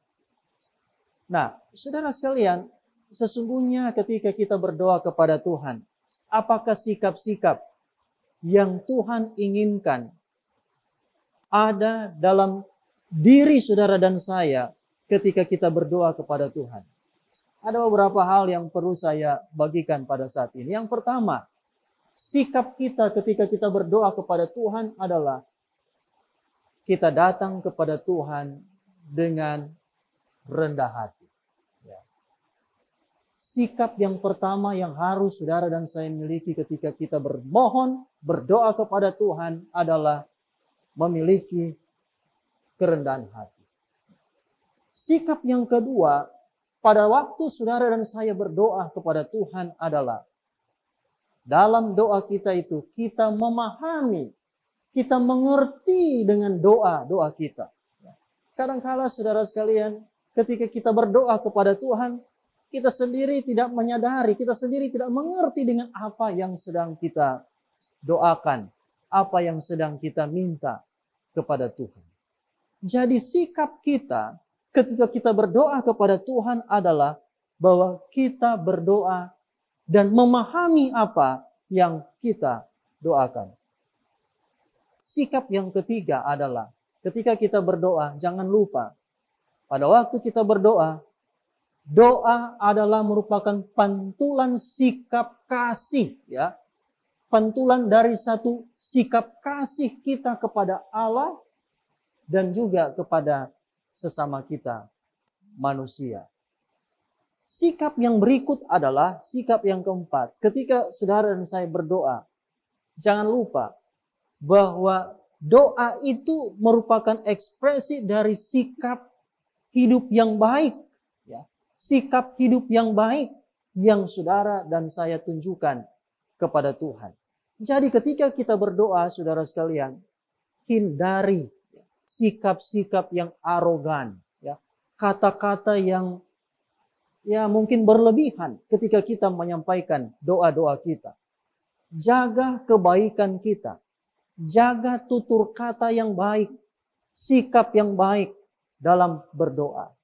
Nah, saudara sekalian, sesungguhnya ketika kita berdoa kepada Tuhan, apakah sikap-sikap yang Tuhan inginkan ada dalam diri saudara dan saya ketika kita berdoa kepada Tuhan. Ada beberapa hal yang perlu saya bagikan pada saat ini. Yang pertama, sikap kita ketika kita berdoa kepada Tuhan adalah kita datang kepada Tuhan dengan rendah hati. Ya. Sikap yang pertama yang harus saudara dan saya miliki ketika kita bermohon, berdoa kepada Tuhan adalah memiliki kerendahan hati. Sikap yang kedua, pada waktu saudara dan saya berdoa kepada Tuhan adalah dalam doa kita itu kita memahami, kita mengerti dengan doa-doa kita. Kadangkala saudara sekalian, ketika kita berdoa kepada Tuhan, kita sendiri tidak menyadari, kita sendiri tidak mengerti dengan apa yang sedang kita doakan, apa yang sedang kita minta kepada Tuhan. Jadi sikap kita ketika kita berdoa kepada Tuhan adalah bahwa kita berdoa dan memahami apa yang kita doakan. Sikap yang ketiga adalah ketika kita berdoa, jangan lupa pada waktu kita berdoa, doa adalah merupakan pantulan sikap kasih ya. Pantulan dari satu sikap kasih kita kepada Allah dan juga kepada sesama kita manusia. Sikap yang berikut adalah sikap yang keempat. Ketika saudara dan saya berdoa, jangan lupa bahwa doa itu merupakan ekspresi dari sikap hidup yang baik, ya. Sikap hidup yang baik yang saudara dan saya tunjukkan kepada Tuhan. Jadi ketika kita berdoa, saudara sekalian, hindari sikap-sikap yang arogan, ya, kata-kata yang ya mungkin berlebihan ketika kita menyampaikan doa-doa kita. Jaga kebaikan kita. Jaga tutur kata yang baik, sikap yang baik dalam berdoa.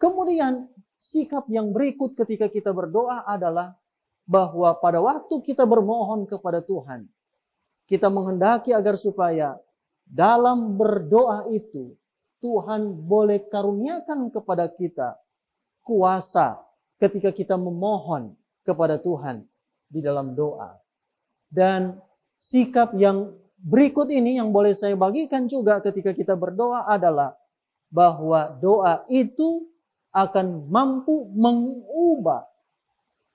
Kemudian sikap yang berikut ketika kita berdoa adalah bahwa pada waktu kita bermohon kepada Tuhan, kita menghendaki agar supaya dalam berdoa itu, Tuhan boleh karuniakan kepada kita kuasa ketika kita memohon kepada Tuhan di dalam doa. Dan sikap yang berikut ini yang boleh saya bagikan juga ketika kita berdoa adalah bahwa doa itu akan mampu mengubah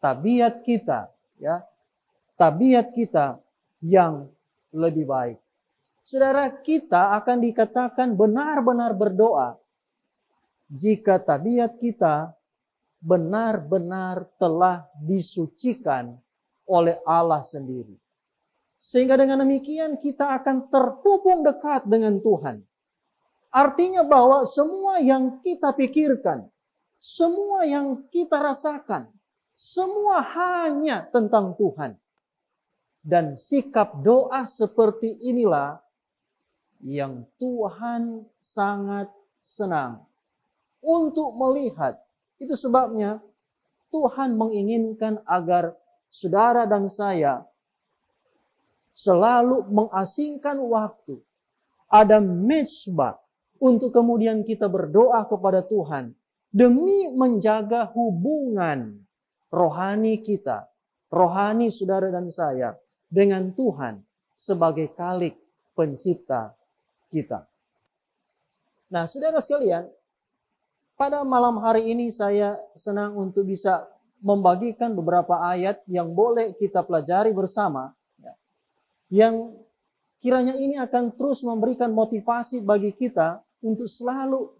tabiat kita ya tabiat kita yang lebih baik Saudara, kita akan dikatakan benar-benar berdoa jika tabiat kita benar-benar telah disucikan oleh Allah sendiri. Sehingga dengan demikian kita akan terhubung dekat dengan Tuhan. Artinya bahwa semua yang kita pikirkan, semua yang kita rasakan, semua hanya tentang Tuhan. Dan sikap doa seperti inilah yang Tuhan sangat senang untuk melihat. Itu sebabnya Tuhan menginginkan agar saudara dan saya selalu mengasingkan waktu. Ada mitzvah untuk kemudian kita berdoa kepada Tuhan demi menjaga hubungan rohani kita, rohani saudara dan saya dengan Tuhan sebagai kalik pencipta kita. Nah, saudara sekalian, pada malam hari ini saya senang untuk bisa membagikan beberapa ayat yang boleh kita pelajari bersama, ya, yang kiranya ini akan terus memberikan motivasi bagi kita untuk selalu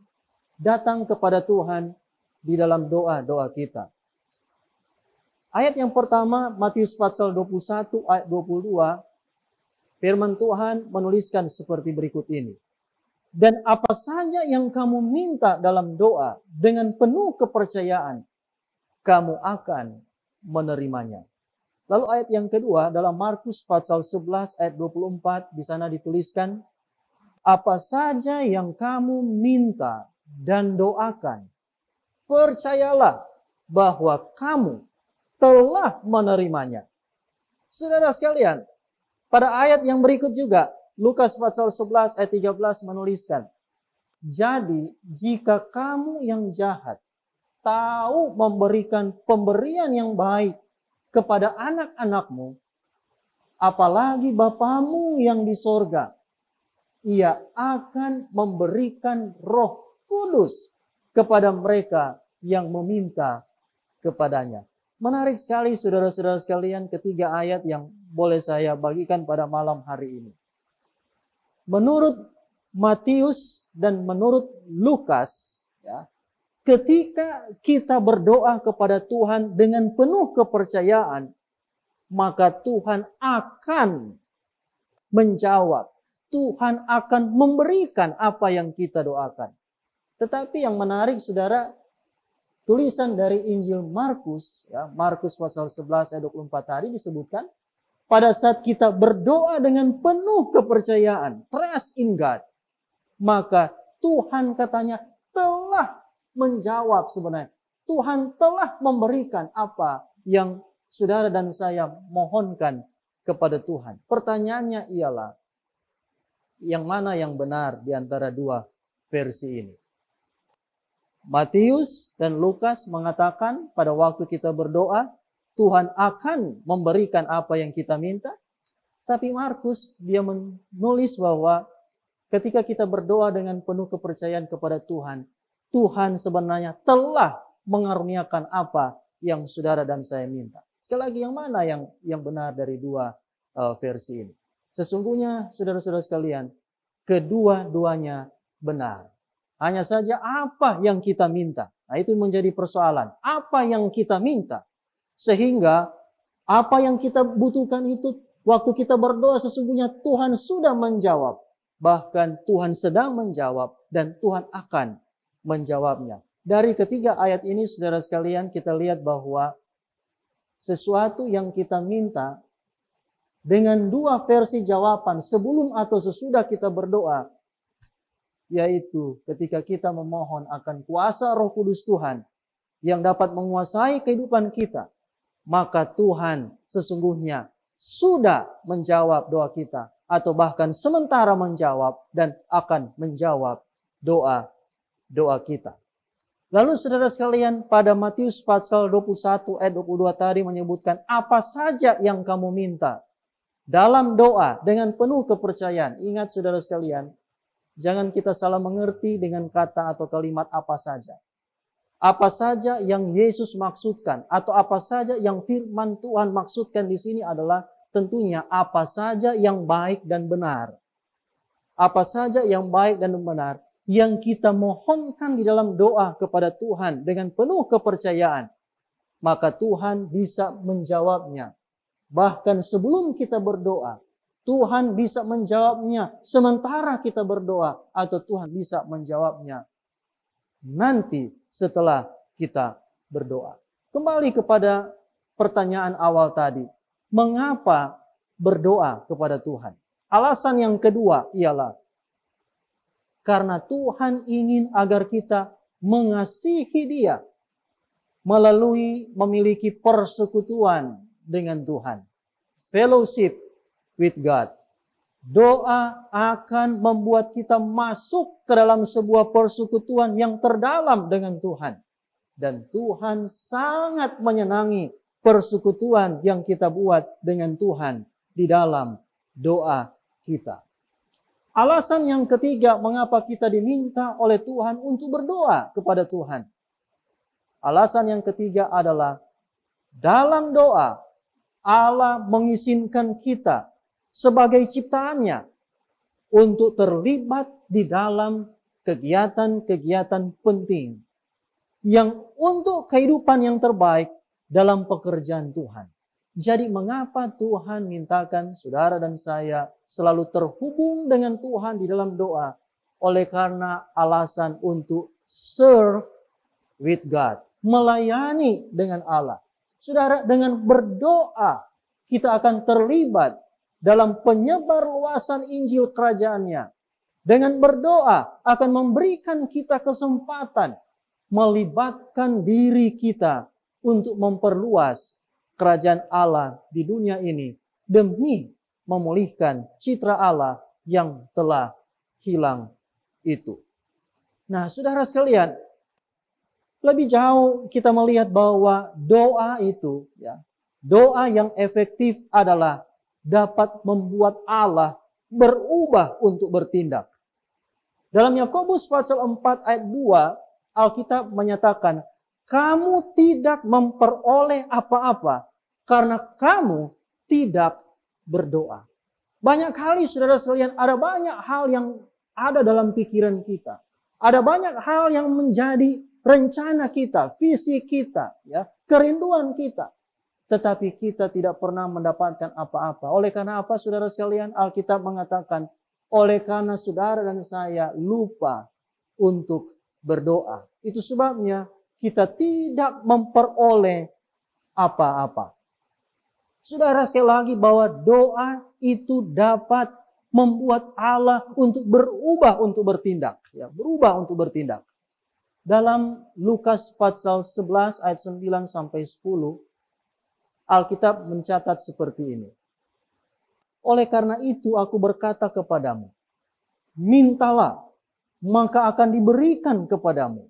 datang kepada Tuhan di dalam doa-doa kita. Ayat yang pertama Matius pasal 21 ayat 22 Firman Tuhan menuliskan seperti berikut ini. Dan apa saja yang kamu minta dalam doa dengan penuh kepercayaan, kamu akan menerimanya. Lalu ayat yang kedua dalam Markus pasal 11 ayat 24 di sana dituliskan apa saja yang kamu minta dan doakan percayalah bahwa kamu telah menerimanya. Saudara sekalian, pada ayat yang berikut juga, Lukas pasal 11 ayat 13 menuliskan, Jadi jika kamu yang jahat tahu memberikan pemberian yang baik kepada anak-anakmu, apalagi Bapamu yang di sorga, ia akan memberikan roh kudus kepada mereka yang meminta kepadanya. Menarik sekali saudara-saudara sekalian ketiga ayat yang boleh saya bagikan pada malam hari ini. Menurut Matius dan menurut Lukas, ya, ketika kita berdoa kepada Tuhan dengan penuh kepercayaan, maka Tuhan akan menjawab. Tuhan akan memberikan apa yang kita doakan. Tetapi yang menarik saudara, tulisan dari Injil Markus, ya, Markus pasal 11 ayat 24 tadi disebutkan, pada saat kita berdoa dengan penuh kepercayaan, trust in God, maka Tuhan katanya telah menjawab sebenarnya. Tuhan telah memberikan apa yang saudara dan saya mohonkan kepada Tuhan. Pertanyaannya ialah, yang mana yang benar di antara dua versi ini? Matius dan Lukas mengatakan pada waktu kita berdoa, Tuhan akan memberikan apa yang kita minta. Tapi Markus dia menulis bahwa ketika kita berdoa dengan penuh kepercayaan kepada Tuhan, Tuhan sebenarnya telah mengaruniakan apa yang saudara dan saya minta. Sekali lagi yang mana yang yang benar dari dua uh, versi ini? Sesungguhnya saudara-saudara sekalian, kedua-duanya benar. Hanya saja apa yang kita minta. Nah itu menjadi persoalan. Apa yang kita minta. Sehingga apa yang kita butuhkan itu waktu kita berdoa sesungguhnya Tuhan sudah menjawab. Bahkan Tuhan sedang menjawab dan Tuhan akan menjawabnya. Dari ketiga ayat ini saudara sekalian kita lihat bahwa sesuatu yang kita minta dengan dua versi jawaban sebelum atau sesudah kita berdoa yaitu ketika kita memohon akan kuasa Roh Kudus Tuhan yang dapat menguasai kehidupan kita, maka Tuhan sesungguhnya sudah menjawab doa kita atau bahkan sementara menjawab dan akan menjawab doa doa kita. Lalu saudara sekalian pada Matius pasal 21 ayat 22 tadi menyebutkan apa saja yang kamu minta dalam doa dengan penuh kepercayaan. Ingat saudara sekalian, Jangan kita salah mengerti dengan kata atau kalimat apa saja. Apa saja yang Yesus maksudkan atau apa saja yang firman Tuhan maksudkan di sini adalah tentunya apa saja yang baik dan benar. Apa saja yang baik dan benar yang kita mohonkan di dalam doa kepada Tuhan dengan penuh kepercayaan, maka Tuhan bisa menjawabnya. Bahkan sebelum kita berdoa, Tuhan bisa menjawabnya sementara kita berdoa atau Tuhan bisa menjawabnya nanti setelah kita berdoa. Kembali kepada pertanyaan awal tadi. Mengapa berdoa kepada Tuhan? Alasan yang kedua ialah karena Tuhan ingin agar kita mengasihi Dia melalui memiliki persekutuan dengan Tuhan. Fellowship with God. Doa akan membuat kita masuk ke dalam sebuah persekutuan yang terdalam dengan Tuhan. Dan Tuhan sangat menyenangi persekutuan yang kita buat dengan Tuhan di dalam doa kita. Alasan yang ketiga mengapa kita diminta oleh Tuhan untuk berdoa kepada Tuhan. Alasan yang ketiga adalah dalam doa Allah mengizinkan kita sebagai ciptaannya untuk terlibat di dalam kegiatan-kegiatan penting yang untuk kehidupan yang terbaik dalam pekerjaan Tuhan. Jadi mengapa Tuhan mintakan saudara dan saya selalu terhubung dengan Tuhan di dalam doa? Oleh karena alasan untuk serve with God. Melayani dengan Allah. Saudara, dengan berdoa kita akan terlibat dalam penyebar luasan Injil kerajaannya. Dengan berdoa akan memberikan kita kesempatan melibatkan diri kita untuk memperluas kerajaan Allah di dunia ini demi memulihkan citra Allah yang telah hilang itu. Nah, saudara sekalian, lebih jauh kita melihat bahwa doa itu ya, doa yang efektif adalah dapat membuat Allah berubah untuk bertindak. Dalam Yakobus pasal 4 ayat 2 Alkitab menyatakan kamu tidak memperoleh apa-apa karena kamu tidak berdoa. Banyak kali saudara sekalian ada banyak hal yang ada dalam pikiran kita. Ada banyak hal yang menjadi rencana kita, visi kita, ya, kerinduan kita. Tetapi kita tidak pernah mendapatkan apa-apa. Oleh karena apa saudara sekalian? Alkitab mengatakan, oleh karena saudara dan saya lupa untuk berdoa. Itu sebabnya kita tidak memperoleh apa-apa. Saudara sekali lagi bahwa doa itu dapat membuat Allah untuk berubah untuk bertindak, ya, berubah untuk bertindak. Dalam Lukas pasal 11 ayat 9 sampai 10 Alkitab mencatat seperti ini. Oleh karena itu aku berkata kepadamu, mintalah maka akan diberikan kepadamu.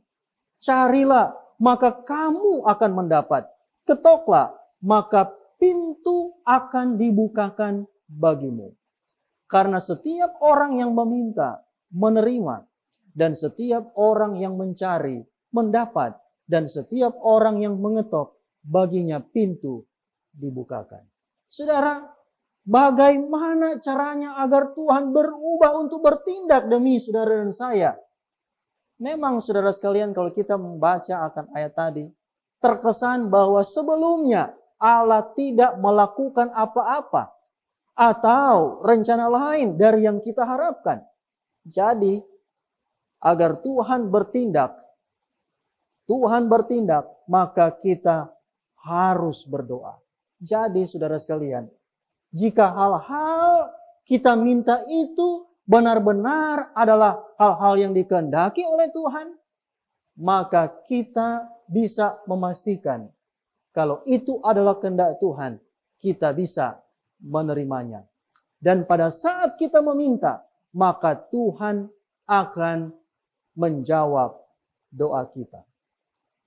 Carilah maka kamu akan mendapat. Ketoklah maka pintu akan dibukakan bagimu. Karena setiap orang yang meminta menerima dan setiap orang yang mencari mendapat dan setiap orang yang mengetok baginya pintu dibukakan. Saudara, bagaimana caranya agar Tuhan berubah untuk bertindak demi saudara dan saya? Memang saudara sekalian kalau kita membaca akan ayat tadi, terkesan bahwa sebelumnya Allah tidak melakukan apa-apa atau rencana lain dari yang kita harapkan. Jadi, agar Tuhan bertindak, Tuhan bertindak, maka kita harus berdoa. Jadi saudara sekalian, jika hal-hal kita minta itu benar-benar adalah hal-hal yang dikehendaki oleh Tuhan, maka kita bisa memastikan kalau itu adalah kehendak Tuhan, kita bisa menerimanya. Dan pada saat kita meminta, maka Tuhan akan menjawab doa kita.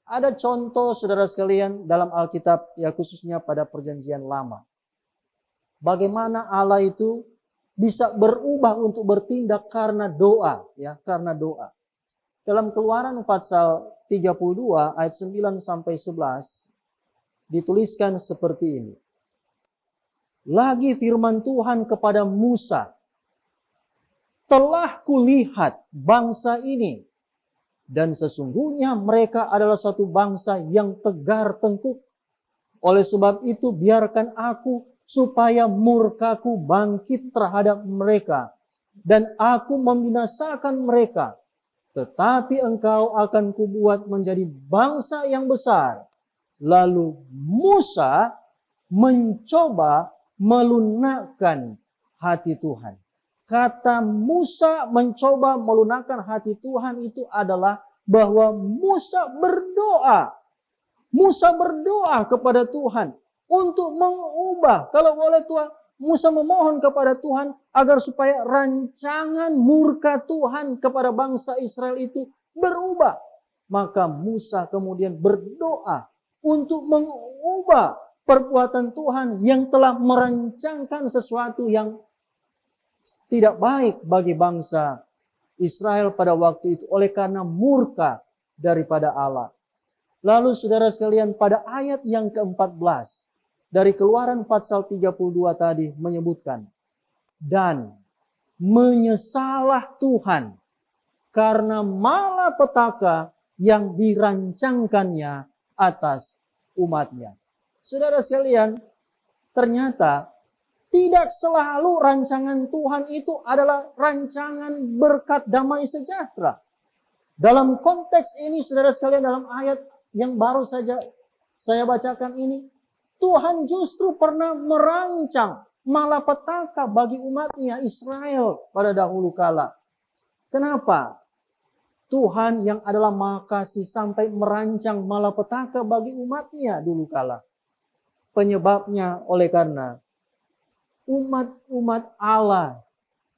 Ada contoh saudara sekalian dalam Alkitab ya khususnya pada perjanjian lama. Bagaimana Allah itu bisa berubah untuk bertindak karena doa ya, karena doa. Dalam Keluaran pasal 32 ayat 9 sampai 11 dituliskan seperti ini. Lagi firman Tuhan kepada Musa, telah kulihat bangsa ini dan sesungguhnya mereka adalah satu bangsa yang tegar tengkuk. Oleh sebab itu biarkan aku supaya murkaku bangkit terhadap mereka. Dan aku membinasakan mereka. Tetapi engkau akan kubuat menjadi bangsa yang besar. Lalu Musa mencoba melunakkan hati Tuhan kata Musa mencoba melunakkan hati Tuhan itu adalah bahwa Musa berdoa. Musa berdoa kepada Tuhan untuk mengubah. Kalau boleh Tuhan, Musa memohon kepada Tuhan agar supaya rancangan murka Tuhan kepada bangsa Israel itu berubah. Maka Musa kemudian berdoa untuk mengubah perbuatan Tuhan yang telah merancangkan sesuatu yang tidak baik bagi bangsa Israel pada waktu itu oleh karena murka daripada Allah. Lalu saudara sekalian pada ayat yang ke-14 dari keluaran pasal 32 tadi menyebutkan dan menyesalah Tuhan karena malapetaka yang dirancangkannya atas umatnya. Saudara sekalian, ternyata tidak selalu rancangan Tuhan itu adalah rancangan berkat damai sejahtera. Dalam konteks ini saudara sekalian dalam ayat yang baru saja saya bacakan ini. Tuhan justru pernah merancang malapetaka bagi umatnya Israel pada dahulu kala. Kenapa? Tuhan yang adalah makasih sampai merancang malapetaka bagi umatnya dulu kala. Penyebabnya oleh karena umat-umat Allah,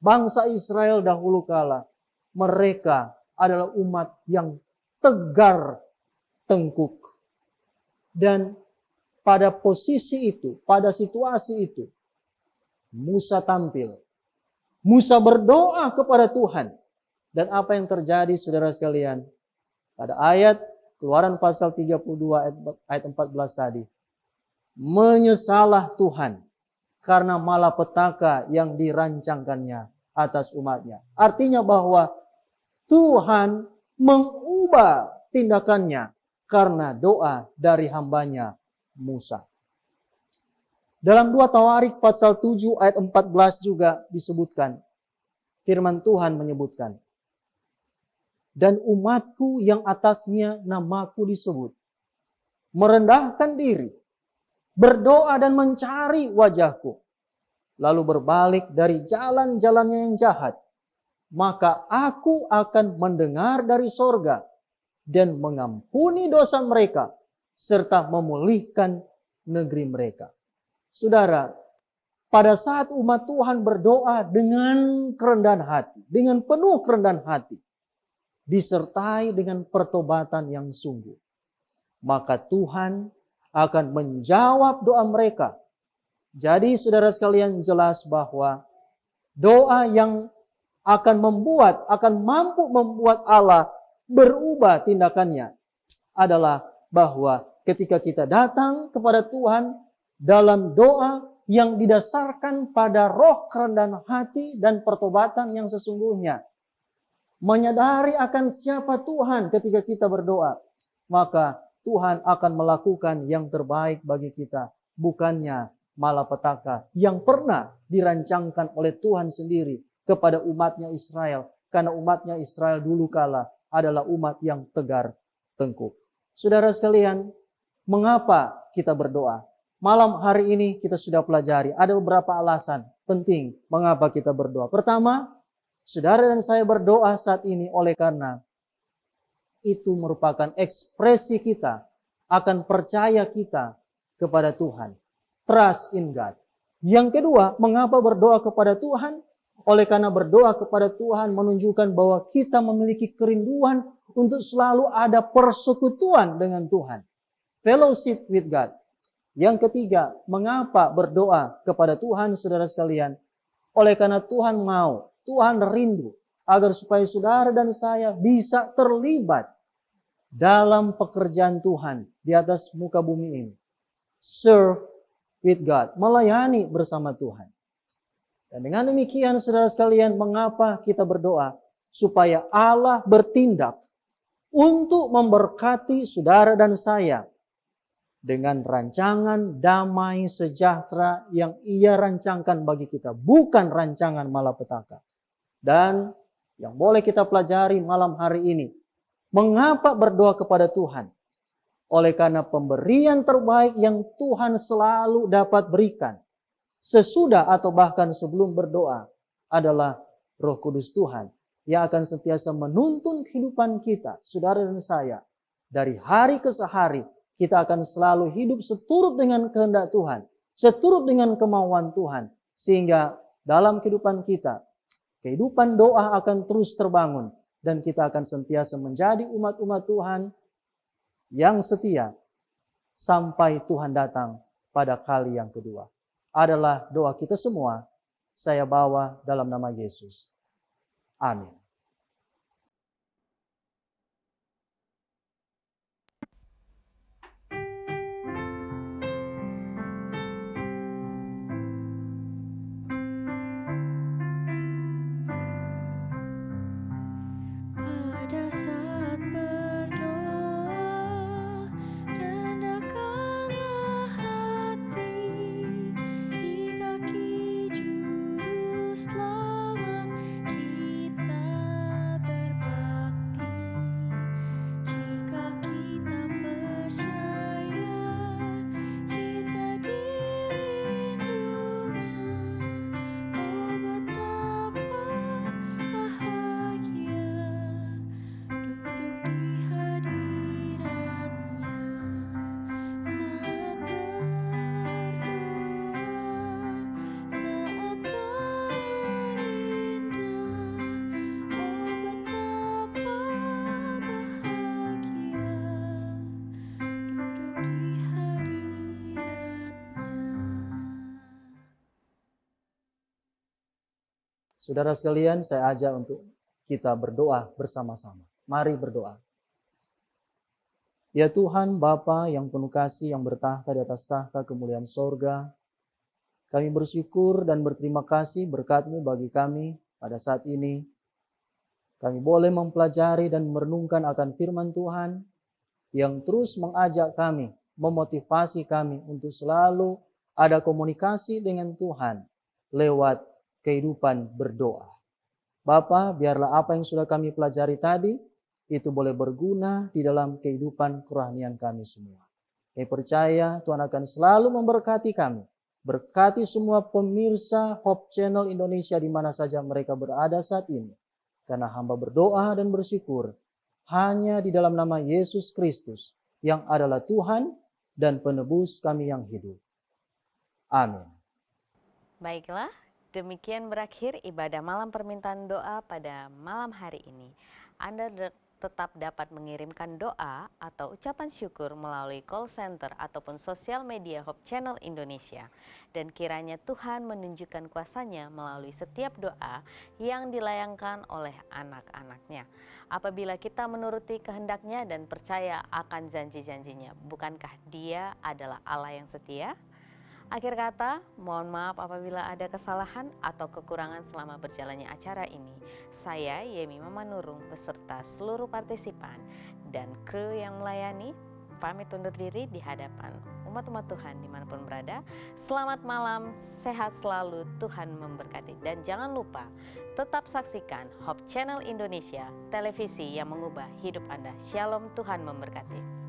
bangsa Israel dahulu kala, mereka adalah umat yang tegar tengkuk. Dan pada posisi itu, pada situasi itu, Musa tampil. Musa berdoa kepada Tuhan. Dan apa yang terjadi saudara sekalian? Pada ayat keluaran pasal 32 ayat 14 tadi. Menyesalah Tuhan karena malapetaka yang dirancangkannya atas umatnya. Artinya bahwa Tuhan mengubah tindakannya karena doa dari hambanya Musa. Dalam dua Tawarik pasal 7 ayat 14 juga disebutkan. Firman Tuhan menyebutkan. Dan umatku yang atasnya namaku disebut. Merendahkan diri berdoa dan mencari wajahku, lalu berbalik dari jalan-jalannya yang jahat, maka aku akan mendengar dari sorga dan mengampuni dosa mereka serta memulihkan negeri mereka. Saudara, pada saat umat Tuhan berdoa dengan kerendahan hati, dengan penuh kerendahan hati, disertai dengan pertobatan yang sungguh, maka Tuhan akan menjawab doa mereka. Jadi saudara sekalian jelas bahwa doa yang akan membuat, akan mampu membuat Allah berubah tindakannya adalah bahwa ketika kita datang kepada Tuhan dalam doa yang didasarkan pada roh kerendahan hati dan pertobatan yang sesungguhnya. Menyadari akan siapa Tuhan ketika kita berdoa. Maka Tuhan akan melakukan yang terbaik bagi kita, bukannya malapetaka yang pernah dirancangkan oleh Tuhan sendiri kepada umatnya Israel. Karena umatnya Israel dulu kala adalah umat yang tegar tengkuk. Saudara sekalian, mengapa kita berdoa? Malam hari ini kita sudah pelajari ada beberapa alasan penting mengapa kita berdoa. Pertama, saudara dan saya berdoa saat ini oleh karena itu merupakan ekspresi kita akan percaya kita kepada Tuhan. Trust in God. Yang kedua, mengapa berdoa kepada Tuhan? Oleh karena berdoa kepada Tuhan menunjukkan bahwa kita memiliki kerinduan untuk selalu ada persekutuan dengan Tuhan. Fellowship with God. Yang ketiga, mengapa berdoa kepada Tuhan, saudara sekalian? Oleh karena Tuhan mau, Tuhan rindu agar supaya saudara dan saya bisa terlibat dalam pekerjaan Tuhan di atas muka bumi ini. Serve with God, melayani bersama Tuhan. Dan dengan demikian saudara sekalian, mengapa kita berdoa? Supaya Allah bertindak untuk memberkati saudara dan saya dengan rancangan damai sejahtera yang ia rancangkan bagi kita, bukan rancangan malapetaka. Dan yang boleh kita pelajari malam hari ini. Mengapa berdoa kepada Tuhan? Oleh karena pemberian terbaik yang Tuhan selalu dapat berikan sesudah atau bahkan sebelum berdoa adalah Roh Kudus Tuhan yang akan sentiasa menuntun kehidupan kita, saudara dan saya. Dari hari ke hari kita akan selalu hidup seturut dengan kehendak Tuhan, seturut dengan kemauan Tuhan sehingga dalam kehidupan kita Kehidupan doa akan terus terbangun dan kita akan sentiasa menjadi umat-umat Tuhan yang setia sampai Tuhan datang pada kali yang kedua. Adalah doa kita semua saya bawa dalam nama Yesus. Amin. Saudara sekalian, saya ajak untuk kita berdoa bersama-sama. Mari berdoa. Ya Tuhan Bapa yang penuh kasih, yang bertahta di atas tahta kemuliaan sorga, kami bersyukur dan berterima kasih berkatmu bagi kami pada saat ini. Kami boleh mempelajari dan merenungkan akan firman Tuhan yang terus mengajak kami, memotivasi kami untuk selalu ada komunikasi dengan Tuhan lewat kehidupan berdoa. Bapa, biarlah apa yang sudah kami pelajari tadi itu boleh berguna di dalam kehidupan kerohanian kami semua. Kami percaya Tuhan akan selalu memberkati kami. Berkati semua pemirsa Hope Channel Indonesia di mana saja mereka berada saat ini. Karena hamba berdoa dan bersyukur hanya di dalam nama Yesus Kristus yang adalah Tuhan dan penebus kami yang hidup. Amin. Baiklah, Demikian berakhir ibadah malam permintaan doa pada malam hari ini. Anda tetap dapat mengirimkan doa atau ucapan syukur melalui call center ataupun sosial media Hope Channel Indonesia. Dan kiranya Tuhan menunjukkan kuasanya melalui setiap doa yang dilayangkan oleh anak-anaknya. Apabila kita menuruti kehendaknya dan percaya akan janji-janjinya, bukankah dia adalah Allah yang setia? Akhir kata, mohon maaf apabila ada kesalahan atau kekurangan selama berjalannya acara ini. Saya Yemi Mama Nurung beserta seluruh partisipan dan kru yang melayani pamit undur diri di hadapan umat-umat Tuhan dimanapun berada. Selamat malam, sehat selalu, Tuhan memberkati. Dan jangan lupa tetap saksikan Hope Channel Indonesia, televisi yang mengubah hidup Anda. Shalom, Tuhan memberkati.